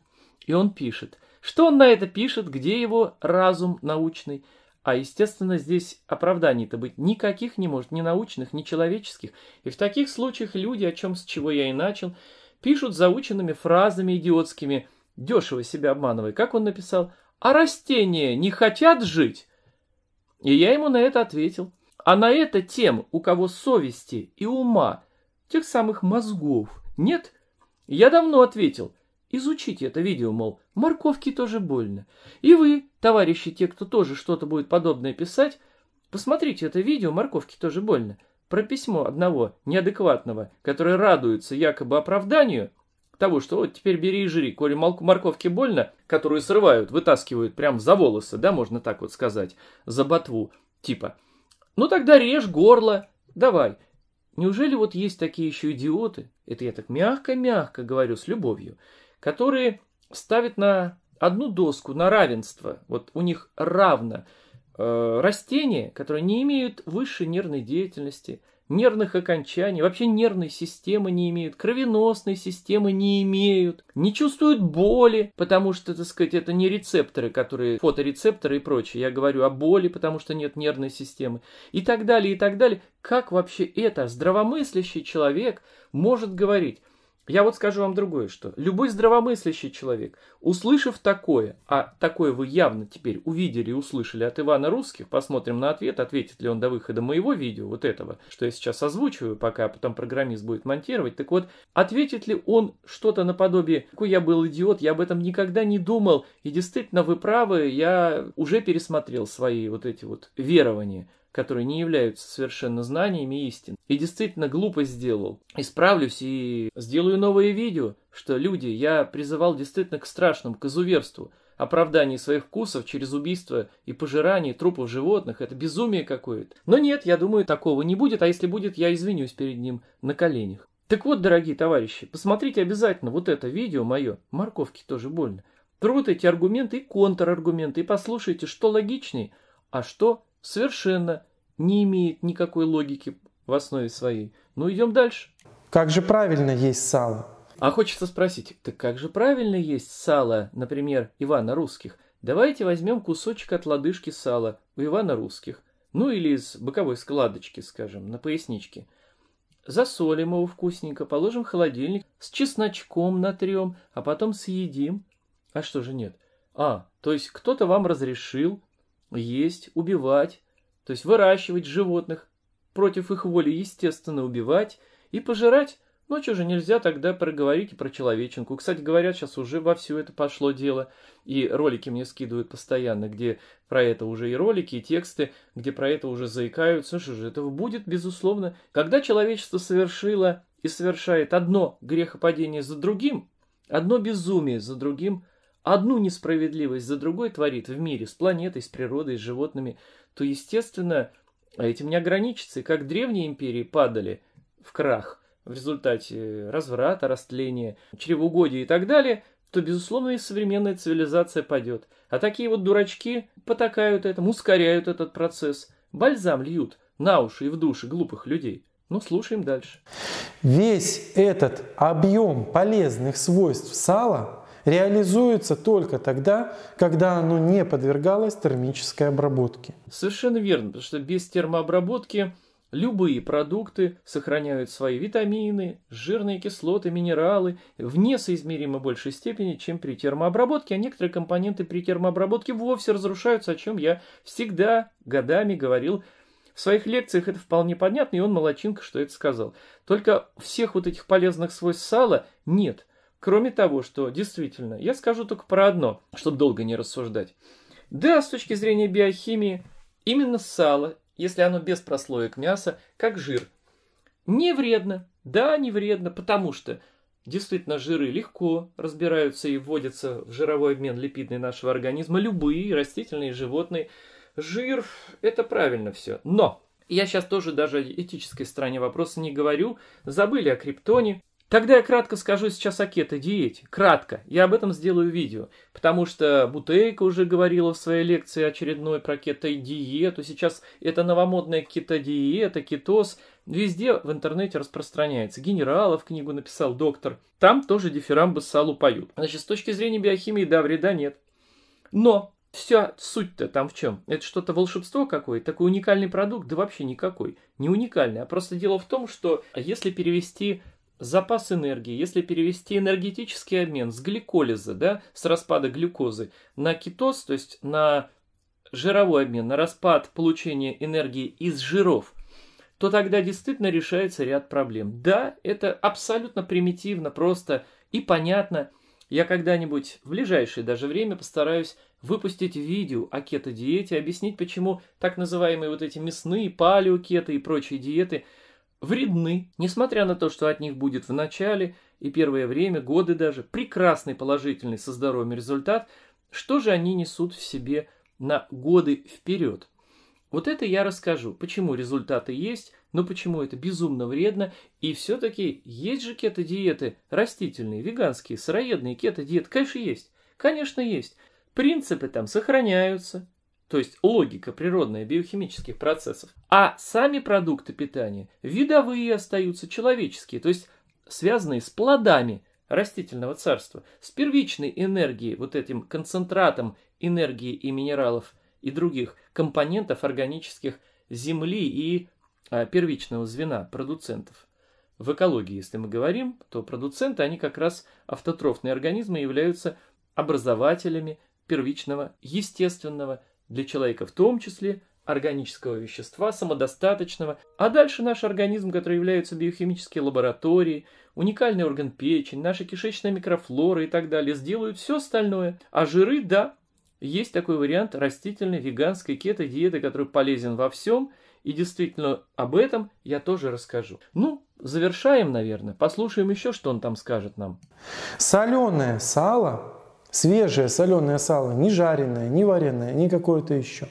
И он пишет. Что он на это пишет? Где его разум научный? А, естественно, здесь оправданий-то быть никаких не может, ни научных, ни человеческих. И в таких случаях люди, о чем с чего я и начал, пишут заученными фразами идиотскими, дешево себя обманывая, как он написал, «А растения не хотят жить?» И я ему на это ответил. А на это тем, у кого совести и ума, тех самых мозгов, нет? Я давно ответил, Изучите это видео, мол, морковки тоже больно. И вы, товарищи, те, кто тоже что-то будет подобное писать, посмотрите это видео, морковки тоже больно. Про письмо одного неадекватного, который радуется якобы оправданию того, что вот теперь бери и жри, коли морковки больно, которую срывают, вытаскивают прям за волосы, да, можно так вот сказать, за ботву, типа. Ну тогда режь горло, давай. Неужели вот есть такие еще идиоты? Это я так мягко-мягко говорю, с любовью которые ставят на одну доску, на равенство. Вот у них равно э, растения, которые не имеют высшей нервной деятельности, нервных окончаний, вообще нервной системы не имеют, кровеносной системы не имеют, не чувствуют боли, потому что, так сказать, это не рецепторы, которые фоторецепторы и прочее. Я говорю о боли, потому что нет нервной системы и так далее, и так далее. Как вообще это здравомыслящий человек может говорить? Я вот скажу вам другое, что любой здравомыслящий человек, услышав такое, а такое вы явно теперь увидели и услышали от Ивана Русских, посмотрим на ответ, ответит ли он до выхода моего видео, вот этого, что я сейчас озвучиваю, пока а потом программист будет монтировать, так вот, ответит ли он что-то наподобие «Какой я был идиот, я об этом никогда не думал, и действительно вы правы, я уже пересмотрел свои вот эти вот верования» которые не являются совершенно знаниями истин. И действительно глупо сделал. Исправлюсь и сделаю новое видео, что люди, я призывал действительно к страшному, к изуверству, оправдании своих вкусов через убийство и пожирание трупов животных. Это безумие какое-то. Но нет, я думаю, такого не будет, а если будет, я извинюсь перед ним на коленях. Так вот, дорогие товарищи, посмотрите обязательно вот это видео мое. Морковки тоже больно. Труд эти аргументы и контраргументы, и послушайте, что логичнее, а что совершенно не имеет никакой логики в основе своей. Ну, идем дальше. Как же правильно есть сало? А хочется спросить, так как же правильно есть сало, например, Ивана Русских? Давайте возьмем кусочек от лодыжки сала у Ивана Русских, ну или из боковой складочки, скажем, на поясничке. Засолим его вкусненько, положим в холодильник, с чесночком натрем, а потом съедим. А что же нет? А, то есть кто-то вам разрешил есть, убивать, то есть выращивать животных, против их воли, естественно, убивать и пожирать. что же нельзя тогда проговорить и про человеченку. Кстати, говорят, сейчас уже во все это пошло дело. И ролики мне скидывают постоянно, где про это уже и ролики, и тексты, где про это уже заикаются. что же, этого будет, безусловно. Когда человечество совершило и совершает одно грехопадение за другим, одно безумие за другим, одну несправедливость за другой творит в мире, с планетой, с природой, с животными, то, естественно, а этим не ограничится. И как древние империи падали в крах в результате разврата, растления, чревоугодия и так далее, то, безусловно, и современная цивилизация падет. А такие вот дурачки потакают этому, ускоряют этот процесс, бальзам льют на уши и в души глупых людей. Ну, слушаем дальше. Весь этот объем полезных свойств сала реализуется только тогда, когда оно не подвергалось термической обработке. Совершенно верно, потому что без термообработки любые продукты сохраняют свои витамины, жирные кислоты, минералы в несоизмеримо большей степени, чем при термообработке, а некоторые компоненты при термообработке вовсе разрушаются, о чем я всегда годами говорил в своих лекциях это вполне понятно, и он молочинка, что это сказал. Только всех вот этих полезных свойств сала нет. Кроме того, что действительно, я скажу только про одно, чтобы долго не рассуждать. Да, с точки зрения биохимии, именно сало, если оно без прослоек мяса, как жир, не вредно. Да, не вредно, потому что действительно жиры легко разбираются и вводятся в жировой обмен липидный нашего организма, любые, растительные, животные. Жир – это правильно все. Но я сейчас тоже даже о этической стороне вопроса не говорю. Забыли о криптоне, Тогда я кратко скажу сейчас о кето-диете. Кратко. Я об этом сделаю видео. Потому что Бутейка уже говорила в своей лекции очередной про кето-диету. Сейчас это новомодная кето-диета, кетоз. Везде в интернете распространяется. Генералов книгу написал доктор. Там тоже дифирамбы салу поют. Значит, с точки зрения биохимии, да, вреда нет. Но вся суть-то там в чем? Это что-то волшебство какое-то, такой уникальный продукт, да вообще никакой. Не уникальный, а просто дело в том, что если перевести запас энергии, если перевести энергетический обмен с гликолиза, да, с распада глюкозы на кетоз, то есть на жировой обмен, на распад получения энергии из жиров, то тогда действительно решается ряд проблем. Да, это абсолютно примитивно, просто и понятно. Я когда-нибудь в ближайшее даже время постараюсь выпустить видео о кето-диете, объяснить, почему так называемые вот эти мясные, палеокеты и прочие диеты – вредны, несмотря на то, что от них будет в начале и первое время, годы даже, прекрасный положительный со здоровьем результат, что же они несут в себе на годы вперед? Вот это я расскажу, почему результаты есть, но почему это безумно вредно, и все-таки есть же кето-диеты растительные, веганские, сыроедные, кето-диеты, конечно, есть, конечно, есть. Принципы там сохраняются, то есть логика природная биохимических процессов. А сами продукты питания видовые остаются, человеческие, то есть связанные с плодами растительного царства, с первичной энергией, вот этим концентратом энергии и минералов и других компонентов органических земли и а, первичного звена продуцентов. В экологии, если мы говорим, то продуценты, они как раз автотрофные организмы являются образователями первичного, естественного, для человека в том числе, органического вещества, самодостаточного, а дальше наш организм, который является биохимической лабораторией, уникальный орган печень, наша кишечная микрофлора и так далее, сделают все остальное. А жиры, да, есть такой вариант растительной, веганской кето-диеты, который полезен во всем, и действительно об этом я тоже расскажу. Ну, завершаем, наверное, послушаем еще, что он там скажет нам. Соленое сало свежее соленое сало, не жареное, не вареное, не какое-то еще,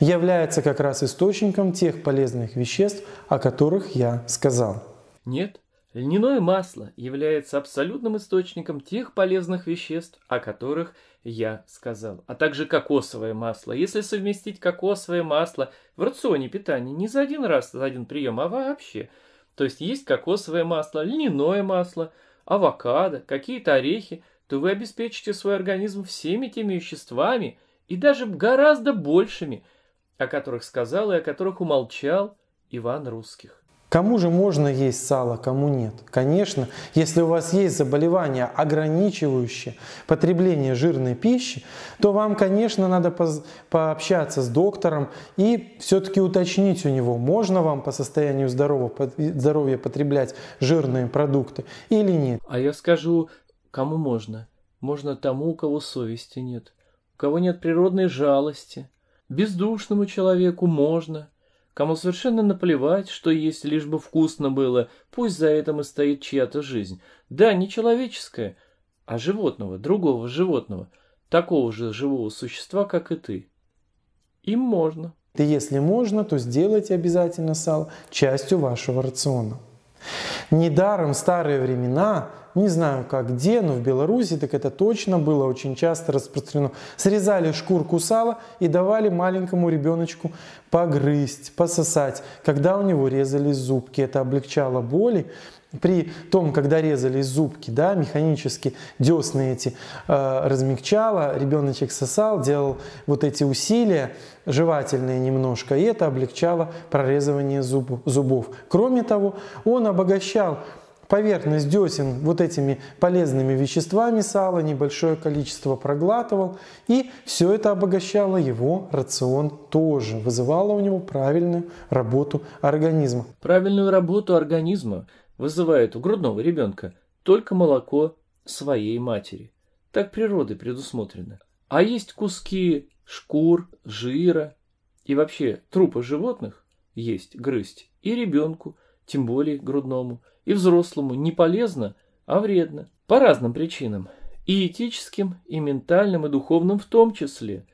является как раз источником тех полезных веществ, о которых я сказал. Нет, льняное масло является абсолютным источником тех полезных веществ, о которых я сказал, а также кокосовое масло. Если совместить кокосовое масло в рационе питания не за один раз, за один прием, а вообще, то есть есть кокосовое масло, льняное масло, авокадо, какие-то орехи – то вы обеспечите свой организм всеми теми веществами и даже гораздо большими, о которых сказал и о которых умолчал Иван Русских. Кому же можно есть сало, кому нет? Конечно, если у вас есть заболевания, ограничивающие потребление жирной пищи, то вам, конечно, надо пообщаться с доктором и все-таки уточнить у него, можно вам по состоянию здоровья потреблять жирные продукты или нет. А я скажу, Кому можно? Можно тому, у кого совести нет, у кого нет природной жалости. Бездушному человеку можно, кому совершенно наплевать, что есть, лишь бы вкусно было, пусть за этим и стоит чья-то жизнь. Да, не человеческая, а животного, другого животного, такого же живого существа, как и ты. Им можно. Да если можно, то сделайте обязательно сало частью вашего рациона. Недаром старые времена, не знаю как где, но в Беларуси так это точно было очень часто распространено. Срезали шкурку сала и давали маленькому ребеночку погрызть, пососать, когда у него резали зубки. Это облегчало боли при том, когда резали зубки, да, механически десны эти э, размягчало, ребеночек сосал, делал вот эти усилия жевательные немножко, и это облегчало прорезывание зуб, зубов. Кроме того, он обогащал поверхность десен вот этими полезными веществами сала, небольшое количество проглатывал, и все это обогащало его рацион тоже, вызывало у него правильную работу организма. Правильную работу организма – вызывает у грудного ребенка только молоко своей матери. Так природой предусмотрено. А есть куски шкур, жира и вообще трупы животных есть грызть и ребенку, тем более грудному, и взрослому не полезно, а вредно. По разным причинам. И этическим, и ментальным, и духовным в том числе.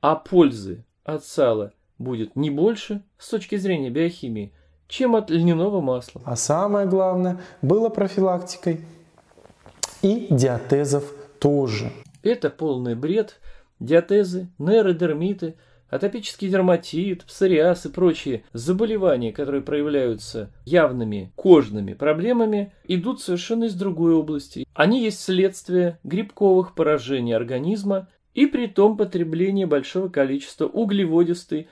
А пользы от сала будет не больше с точки зрения биохимии, чем от льняного масла. А самое главное, было профилактикой и диатезов тоже. Это полный бред. Диатезы, нейродермиты, атопический дерматит, псориаз и прочие заболевания, которые проявляются явными кожными проблемами, идут совершенно из другой области. Они есть следствие грибковых поражений организма и при том потребление большого количества углеводистой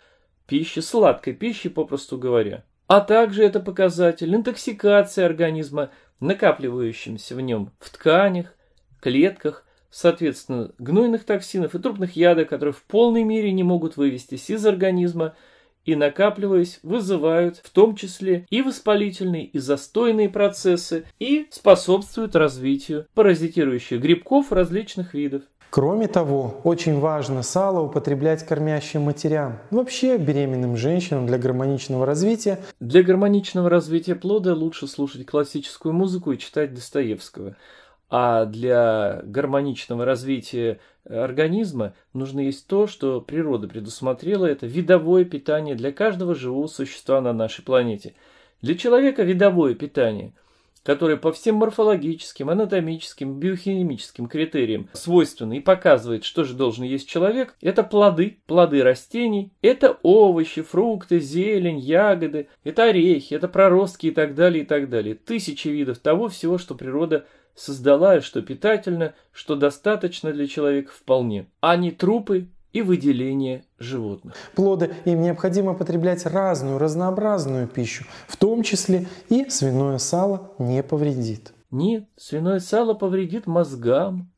пищи, сладкой пищи, попросту говоря. А также это показатель интоксикации организма накапливающимся в нем в тканях, клетках, соответственно, гнойных токсинов и трупных ядов, которые в полной мере не могут вывестись из организма и, накапливаясь, вызывают в том числе и воспалительные, и застойные процессы, и способствуют развитию паразитирующих грибков различных видов. Кроме того, очень важно сало употреблять кормящим матерям, вообще беременным женщинам для гармоничного развития. Для гармоничного развития плода лучше слушать классическую музыку и читать Достоевского. А для гармоничного развития э, организма нужно есть то, что природа предусмотрела, это видовое питание для каждого живого существа на нашей планете. Для человека видовое питание – который по всем морфологическим, анатомическим, биохимическим критериям свойственны и показывает, что же должен есть человек, это плоды, плоды растений, это овощи, фрукты, зелень, ягоды, это орехи, это проростки и так далее, и так далее. Тысячи видов того всего, что природа создала, и что питательно, что достаточно для человека вполне. А не трупы, и выделение животных. Плоды им необходимо потреблять разную, разнообразную пищу, в том числе и свиное сало не повредит. Нет, свиное сало повредит мозгам,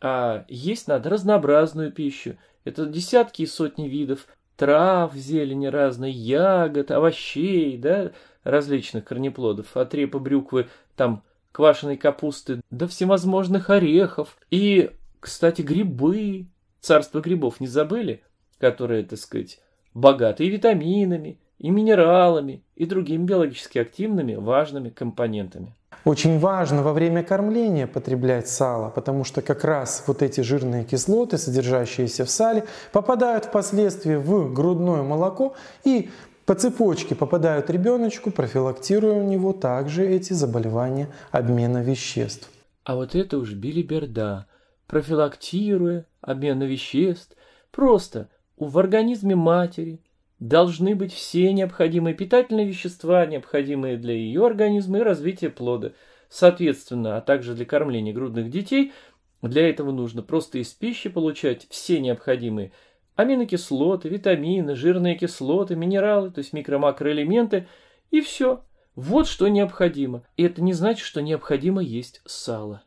а есть надо разнообразную пищу. Это десятки и сотни видов трав, зелени разной, ягод, овощей, да, различных корнеплодов, от репы, брюквы, там, квашеной капусты, до всевозможных орехов. И, кстати, грибы, царство грибов не забыли, которые, так сказать, богаты и витаминами, и минералами, и другими биологически активными важными компонентами. Очень важно во время кормления потреблять сало, потому что как раз вот эти жирные кислоты, содержащиеся в сале, попадают впоследствии в грудное молоко и по цепочке попадают ребеночку, профилактируя у него также эти заболевания обмена веществ. А вот это уж билиберда, профилактируя обмен веществ, просто в организме матери должны быть все необходимые питательные вещества, необходимые для ее организма и развития плода. Соответственно, а также для кормления грудных детей, для этого нужно просто из пищи получать все необходимые аминокислоты, витамины, жирные кислоты, минералы, то есть микро-макроэлементы, и все. Вот что необходимо. И это не значит, что необходимо есть сало.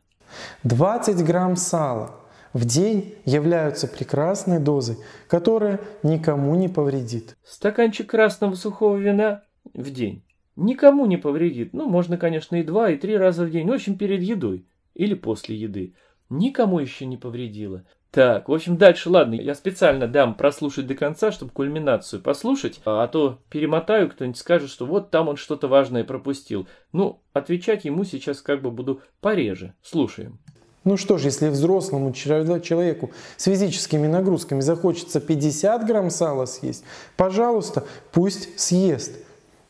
20 грамм сала в день являются прекрасной дозой, которая никому не повредит. Стаканчик красного сухого вина в день никому не повредит. Ну, можно, конечно, и два, и три раза в день. В общем, перед едой или после еды. Никому еще не повредило. Так, в общем, дальше, ладно, я специально дам прослушать до конца, чтобы кульминацию послушать, а то перемотаю, кто-нибудь скажет, что вот там он что-то важное пропустил. Ну, отвечать ему сейчас как бы буду пореже. Слушаем. Ну что ж, если взрослому человеку с физическими нагрузками захочется 50 грамм сала съесть, пожалуйста, пусть съест.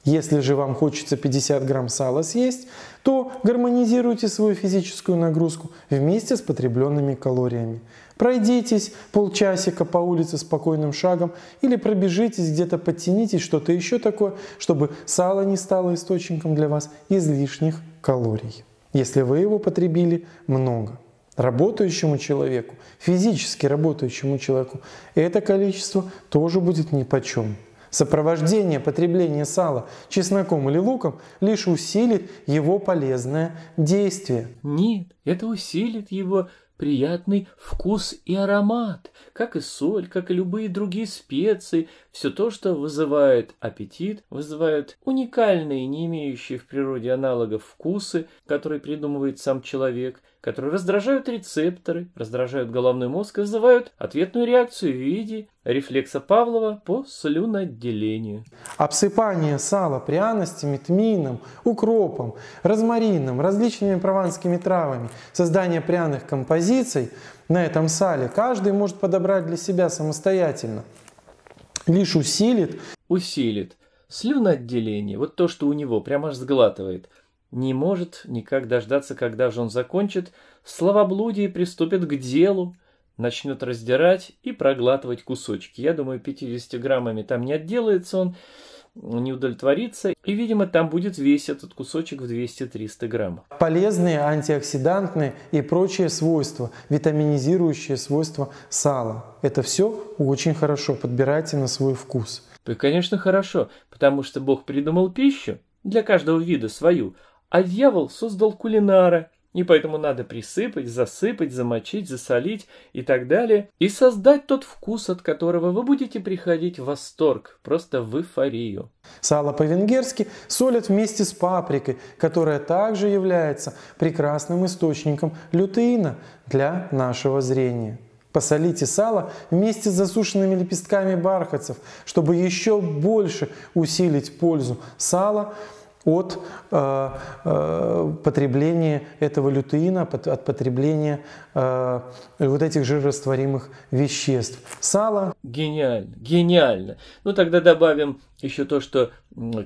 Если же вам хочется 50 грамм сала съесть, то гармонизируйте свою физическую нагрузку вместе с потребленными калориями. Пройдитесь полчасика по улице спокойным шагом или пробежитесь где-то, подтянитесь, что-то еще такое, чтобы сало не стало источником для вас излишних калорий, если вы его потребили много. Работающему человеку, физически работающему человеку, это количество тоже будет ни по чем. Сопровождение потребления сала чесноком или луком лишь усилит его полезное действие. Нет, это усилит его приятный вкус и аромат, как и соль, как и любые другие специи, все то, что вызывает аппетит, вызывает уникальные, не имеющие в природе аналогов вкусы, которые придумывает сам человек – которые раздражают рецепторы, раздражают головной мозг и вызывают ответную реакцию в виде рефлекса Павлова по слюноотделению. Обсыпание сала пряностями, тмином, укропом, розмарином, различными прованскими травами, создание пряных композиций на этом сале каждый может подобрать для себя самостоятельно. Лишь усилит. Усилит. Слюноотделение, вот то, что у него прямо аж сглатывает – не может никак дождаться, когда же он закончит, в словоблудии приступит к делу, начнет раздирать и проглатывать кусочки. Я думаю, 50 граммами там не отделается он, не удовлетворится, и, видимо, там будет весь этот кусочек в 200-300 граммов. Полезные антиоксидантные и прочие свойства, витаминизирующие свойства сала. Это все очень хорошо, подбирайте на свой вкус. Да, конечно, хорошо, потому что Бог придумал пищу для каждого вида свою, а дьявол создал кулинара, и поэтому надо присыпать, засыпать, замочить, засолить и так далее, и создать тот вкус, от которого вы будете приходить в восторг, просто в эйфорию. Сало по-венгерски солят вместе с паприкой, которая также является прекрасным источником лютеина для нашего зрения. Посолите сало вместе с засушенными лепестками бархатцев, чтобы еще больше усилить пользу сала – от э, э, потребления этого лютеина, от потребления э, вот этих жирорастворимых веществ. Сало. Гениально, гениально. Ну тогда добавим еще то, что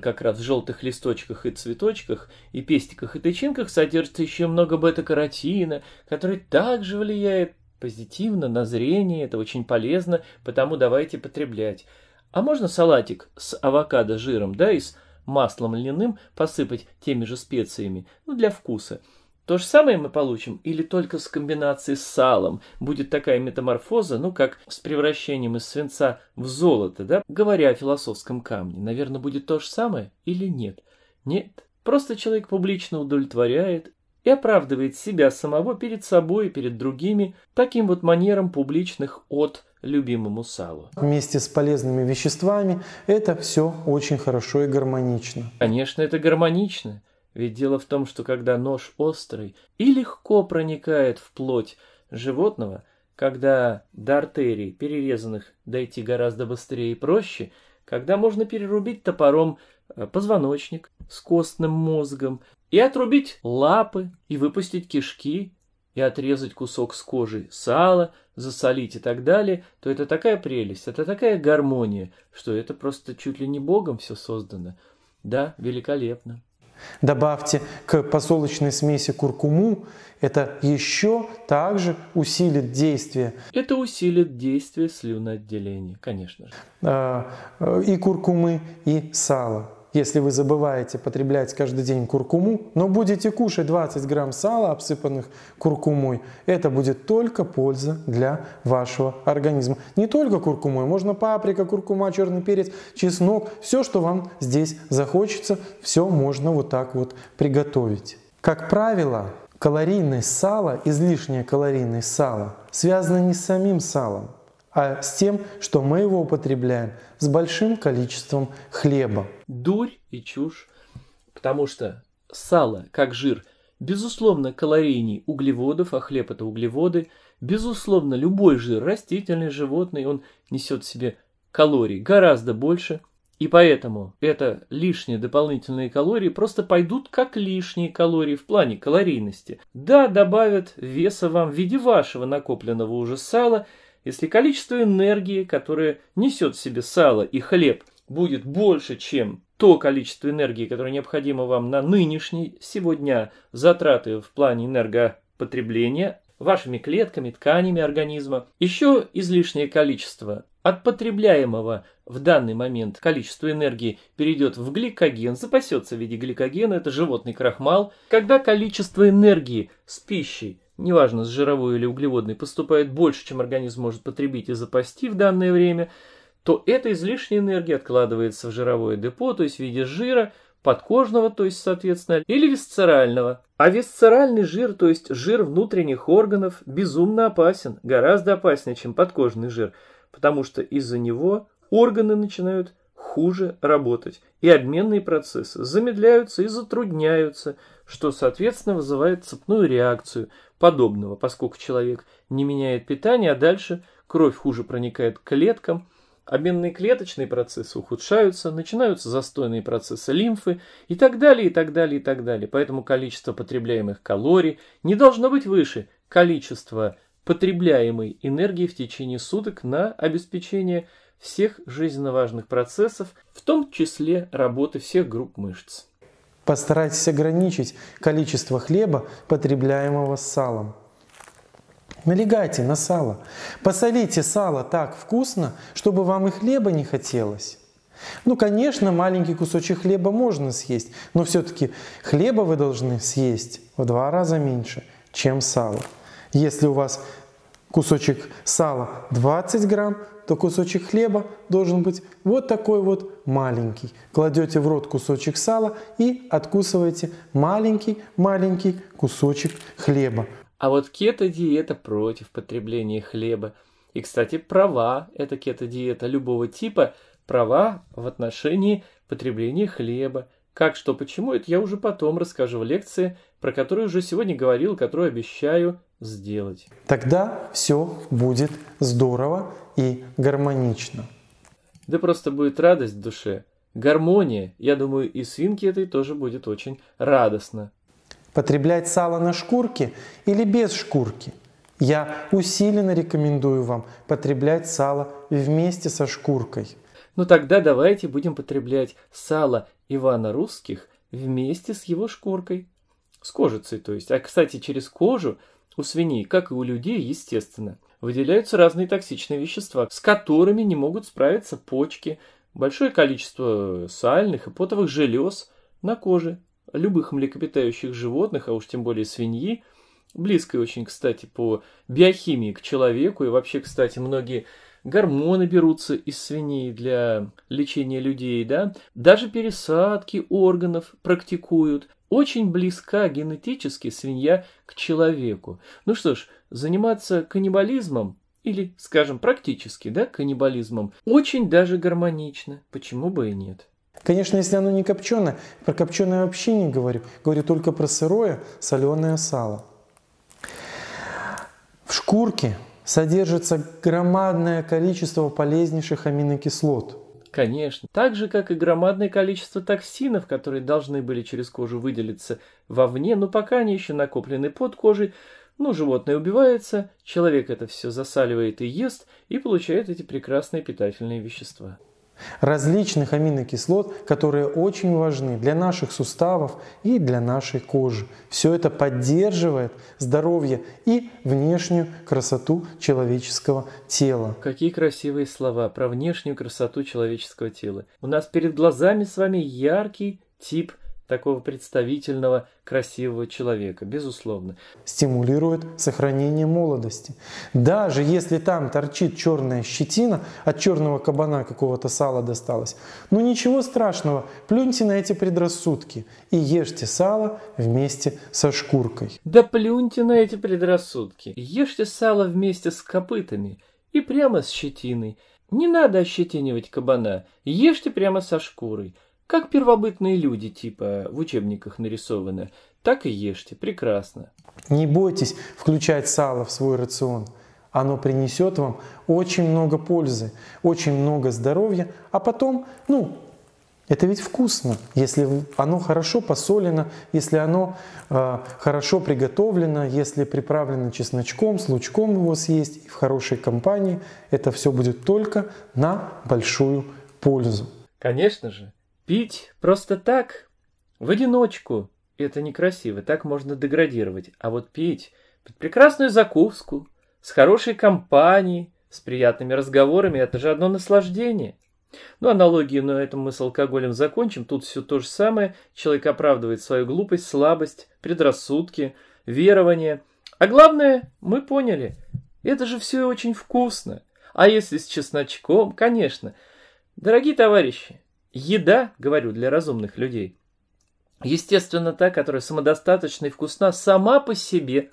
как раз в желтых листочках и цветочках, и пестиках, и тычинках содержится еще много бета-каротина, который также влияет позитивно на зрение, это очень полезно, потому давайте потреблять. А можно салатик с авокадо жиром, да, из маслом льняным посыпать теми же специями, ну, для вкуса. То же самое мы получим или только с комбинацией с салом будет такая метаморфоза, ну как с превращением из свинца в золото, да? Говоря о философском камне, наверное, будет то же самое или нет? Нет. Просто человек публично удовлетворяет и оправдывает себя самого перед собой и перед другими таким вот манером публичных «от», любимому салу. Вместе с полезными веществами это все очень хорошо и гармонично. Конечно, это гармонично. Ведь дело в том, что когда нож острый и легко проникает в плоть животного, когда до артерий перерезанных дойти гораздо быстрее и проще, когда можно перерубить топором э, позвоночник с костным мозгом и отрубить лапы и выпустить кишки и отрезать кусок с кожи сала засолить и так далее, то это такая прелесть, это такая гармония, что это просто чуть ли не Богом все создано. Да, великолепно. Добавьте к посолочной смеси куркуму, это еще также усилит действие. Это усилит действие слюноотделения, конечно же. А, э, и куркумы, и сала если вы забываете потреблять каждый день куркуму, но будете кушать 20 грамм сала, обсыпанных куркумой, это будет только польза для вашего организма. Не только куркумой, можно паприка, куркума, черный перец, чеснок, все, что вам здесь захочется, все можно вот так вот приготовить. Как правило, калорийность сала, излишнее калорийность сала, связано не с самим салом, а с тем, что мы его употребляем с большим количеством хлеба. Дурь и чушь, потому что сало, как жир, безусловно, калорийней углеводов, а хлеб – это углеводы. Безусловно, любой жир, растительный, животный, он несет в себе калорий гораздо больше, и поэтому это лишние дополнительные калории просто пойдут как лишние калории в плане калорийности. Да, добавят веса вам в виде вашего накопленного уже сала – если количество энергии, которое несет в себе сало и хлеб, будет больше, чем то количество энергии, которое необходимо вам на нынешний, сегодня затраты в плане энергопотребления, вашими клетками, тканями организма, еще излишнее количество от потребляемого в данный момент количество энергии перейдет в гликоген, запасется в виде гликогена, это животный крахмал. Когда количество энергии с пищей неважно, с жировой или углеводной, поступает больше, чем организм может потребить и запасти в данное время, то эта излишняя энергия откладывается в жировое депо, то есть в виде жира, подкожного, то есть, соответственно, или висцерального. А висцеральный жир, то есть жир внутренних органов, безумно опасен, гораздо опаснее, чем подкожный жир, потому что из-за него органы начинают хуже работать, и обменные процессы замедляются и затрудняются, что, соответственно, вызывает цепную реакцию подобного, поскольку человек не меняет питание, а дальше кровь хуже проникает к клеткам, обменные клеточные процессы ухудшаются, начинаются застойные процессы лимфы и так далее, и так далее, и так далее. Поэтому количество потребляемых калорий не должно быть выше количества потребляемой энергии в течение суток на обеспечение всех жизненно важных процессов, в том числе работы всех групп мышц. Постарайтесь ограничить количество хлеба, потребляемого с салом. Налегайте на сало. Посолите сало так вкусно, чтобы вам и хлеба не хотелось. Ну, конечно, маленький кусочек хлеба можно съесть, но все-таки хлеба вы должны съесть в два раза меньше, чем сало. Если у вас кусочек сала 20 грамм, то кусочек хлеба должен быть вот такой вот маленький. Кладете в рот кусочек сала и откусываете маленький-маленький кусочек хлеба. А вот кето-диета против потребления хлеба. И, кстати, права эта кето-диета любого типа, права в отношении потребления хлеба. Как, что, почему, это я уже потом расскажу в лекции про которую уже сегодня говорил, которую обещаю сделать. Тогда все будет здорово и гармонично. Да просто будет радость в душе. Гармония, я думаю, и свинке этой тоже будет очень радостно. Потреблять сало на шкурке или без шкурки? Я усиленно рекомендую вам потреблять сало вместе со шкуркой. Ну тогда давайте будем потреблять сало Ивана Русских вместе с его шкуркой с кожицей, то есть. А, кстати, через кожу у свиней, как и у людей, естественно, выделяются разные токсичные вещества, с которыми не могут справиться почки, большое количество сальных и потовых желез на коже любых млекопитающих животных, а уж тем более свиньи, близкой очень, кстати, по биохимии к человеку, и вообще, кстати, многие гормоны берутся из свиней для лечения людей, да, даже пересадки органов практикуют. Очень близка генетически свинья к человеку. Ну что ж, заниматься каннибализмом или, скажем, практически, да, каннибализмом, очень даже гармонично. Почему бы и нет? Конечно, если оно не копченое, про копченое вообще не говорю. Говорю только про сырое соленое сало. В шкурке содержится громадное количество полезнейших аминокислот – Конечно, так же, как и громадное количество токсинов, которые должны были через кожу выделиться вовне, но пока они еще накоплены под кожей, ну, животное убивается, человек это все засаливает и ест, и получает эти прекрасные питательные вещества различных аминокислот, которые очень важны для наших суставов и для нашей кожи. Все это поддерживает здоровье и внешнюю красоту человеческого тела. Какие красивые слова про внешнюю красоту человеческого тела. У нас перед глазами с вами яркий тип такого представительного, красивого человека, безусловно. Стимулирует сохранение молодости. Даже если там торчит черная щетина, от черного кабана какого-то сала досталось, ну ничего страшного, плюньте на эти предрассудки и ешьте сало вместе со шкуркой. Да плюньте на эти предрассудки, ешьте сало вместе с копытами и прямо с щетиной. Не надо ощетинивать кабана, ешьте прямо со шкурой – как первобытные люди, типа, в учебниках нарисованы. Так и ешьте, прекрасно. Не бойтесь включать сало в свой рацион. Оно принесет вам очень много пользы, очень много здоровья, а потом, ну, это ведь вкусно, если оно хорошо посолено, если оно э, хорошо приготовлено, если приправлено чесночком, с лучком его съесть и в хорошей компании. Это все будет только на большую пользу. Конечно же, Пить просто так, в одиночку, это некрасиво, так можно деградировать. А вот пить под прекрасную закуску, с хорошей компанией, с приятными разговорами, это же одно наслаждение. Ну, аналогию на этом мы с алкоголем закончим. Тут все то же самое. Человек оправдывает свою глупость, слабость, предрассудки, верование. А главное, мы поняли, это же все очень вкусно. А если с чесночком, конечно. Дорогие товарищи, Еда, говорю, для разумных людей, естественно, та, которая самодостаточна и вкусна сама по себе.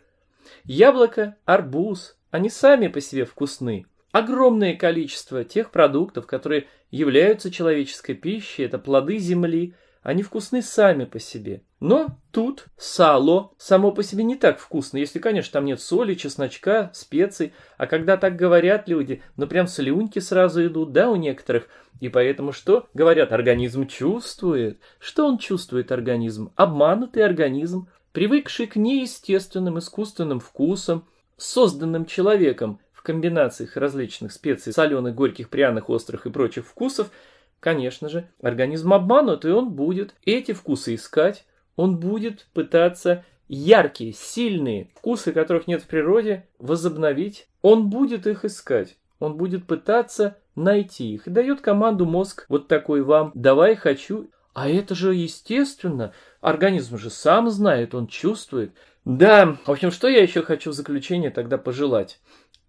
Яблоко, арбуз, они сами по себе вкусны. Огромное количество тех продуктов, которые являются человеческой пищей, это плоды земли – они вкусны сами по себе. Но тут сало само по себе не так вкусно, если, конечно, там нет соли, чесночка, специй. А когда так говорят люди, ну прям слюнки сразу идут, да, у некоторых. И поэтому что? Говорят, организм чувствует. Что он чувствует, организм? Обманутый организм, привыкший к неестественным искусственным вкусам, созданным человеком в комбинациях различных специй, соленых, горьких, пряных, острых и прочих вкусов – Конечно же, организм обманут, и он будет эти вкусы искать, он будет пытаться яркие, сильные вкусы, которых нет в природе, возобновить. Он будет их искать, он будет пытаться найти их. И дает команду мозг вот такой вам «давай, хочу». А это же естественно, организм же сам знает, он чувствует. Да, в общем, что я еще хочу в заключение тогда пожелать?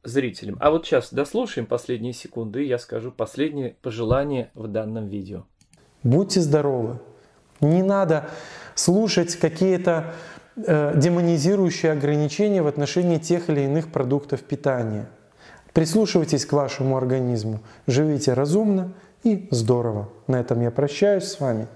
зрителям. А вот сейчас дослушаем последние секунды, и я скажу последнее пожелание в данном видео. Будьте здоровы. Не надо слушать какие-то э, демонизирующие ограничения в отношении тех или иных продуктов питания. Прислушивайтесь к вашему организму, живите разумно и здорово. На этом я прощаюсь с вами.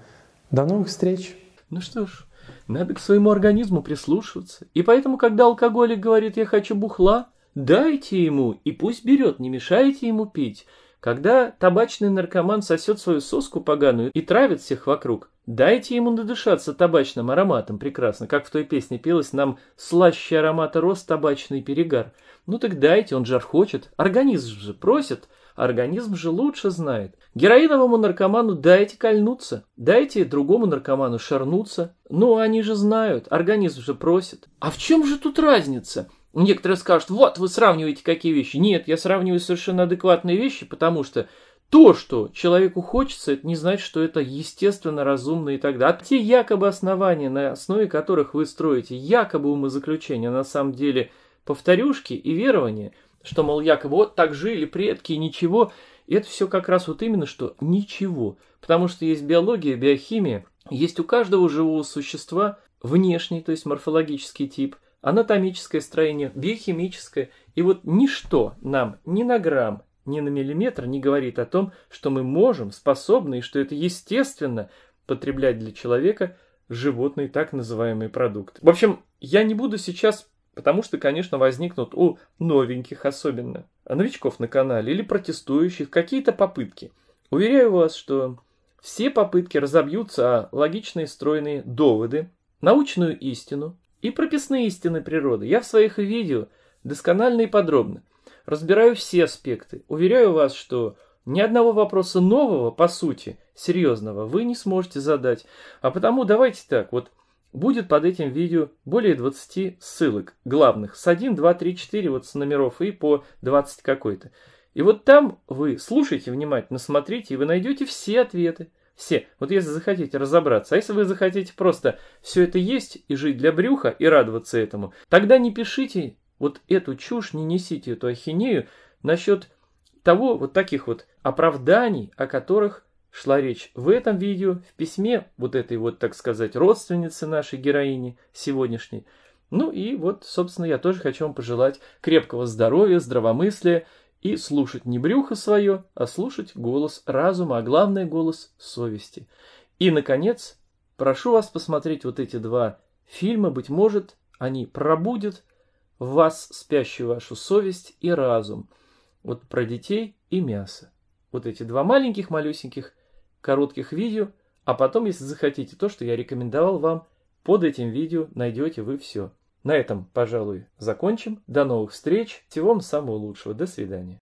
До новых встреч. Ну что ж, надо к своему организму прислушиваться. И поэтому, когда алкоголик говорит «я хочу бухла», Дайте ему, и пусть берет, не мешайте ему пить. Когда табачный наркоман сосет свою соску поганую и травит всех вокруг, дайте ему надышаться табачным ароматом прекрасно, как в той песне пелось нам «Слаще аромата рос табачный перегар». Ну так дайте, он жар хочет, организм же просит, организм же лучше знает. Героиновому наркоману дайте кольнуться, дайте другому наркоману шарнуться. Ну они же знают, организм же просит. А в чем же тут разница? Некоторые скажут, вот, вы сравниваете какие вещи. Нет, я сравниваю совершенно адекватные вещи, потому что то, что человеку хочется, это не значит, что это естественно, разумно и так далее. А те якобы основания, на основе которых вы строите якобы умозаключения, на самом деле повторюшки и верования, что, мол, якобы вот так жили предки и ничего, это все как раз вот именно что ничего. Потому что есть биология, биохимия, есть у каждого живого существа внешний, то есть морфологический тип, анатомическое строение, биохимическое. И вот ничто нам ни на грамм, ни на миллиметр не говорит о том, что мы можем, способны и что это естественно потреблять для человека животные так называемые продукты. В общем, я не буду сейчас, потому что, конечно, возникнут у новеньких особенно, новичков на канале или протестующих какие-то попытки. Уверяю вас, что все попытки разобьются о а логичные стройные доводы, научную истину, и прописные истины природы. Я в своих видео досконально и подробно разбираю все аспекты. Уверяю вас, что ни одного вопроса нового, по сути, серьезного, вы не сможете задать. А потому давайте так, вот будет под этим видео более 20 ссылок главных. С 1, 2, 3, 4 вот с номеров и по 20 какой-то. И вот там вы слушайте внимательно, смотрите, и вы найдете все ответы все. Вот если захотите разобраться, а если вы захотите просто все это есть и жить для брюха и радоваться этому, тогда не пишите вот эту чушь, не несите эту ахинею насчет того, вот таких вот оправданий, о которых шла речь в этом видео, в письме вот этой вот, так сказать, родственницы нашей героини сегодняшней. Ну и вот, собственно, я тоже хочу вам пожелать крепкого здоровья, здравомыслия, и слушать не брюхо свое, а слушать голос разума, а главное голос совести. И, наконец, прошу вас посмотреть вот эти два фильма, быть может, они пробудят в вас спящую вашу совесть и разум. Вот про детей и мясо. Вот эти два маленьких, малюсеньких, коротких видео, а потом, если захотите, то, что я рекомендовал вам, под этим видео найдете вы все. На этом, пожалуй, закончим. До новых встреч. Всего вам самого лучшего. До свидания.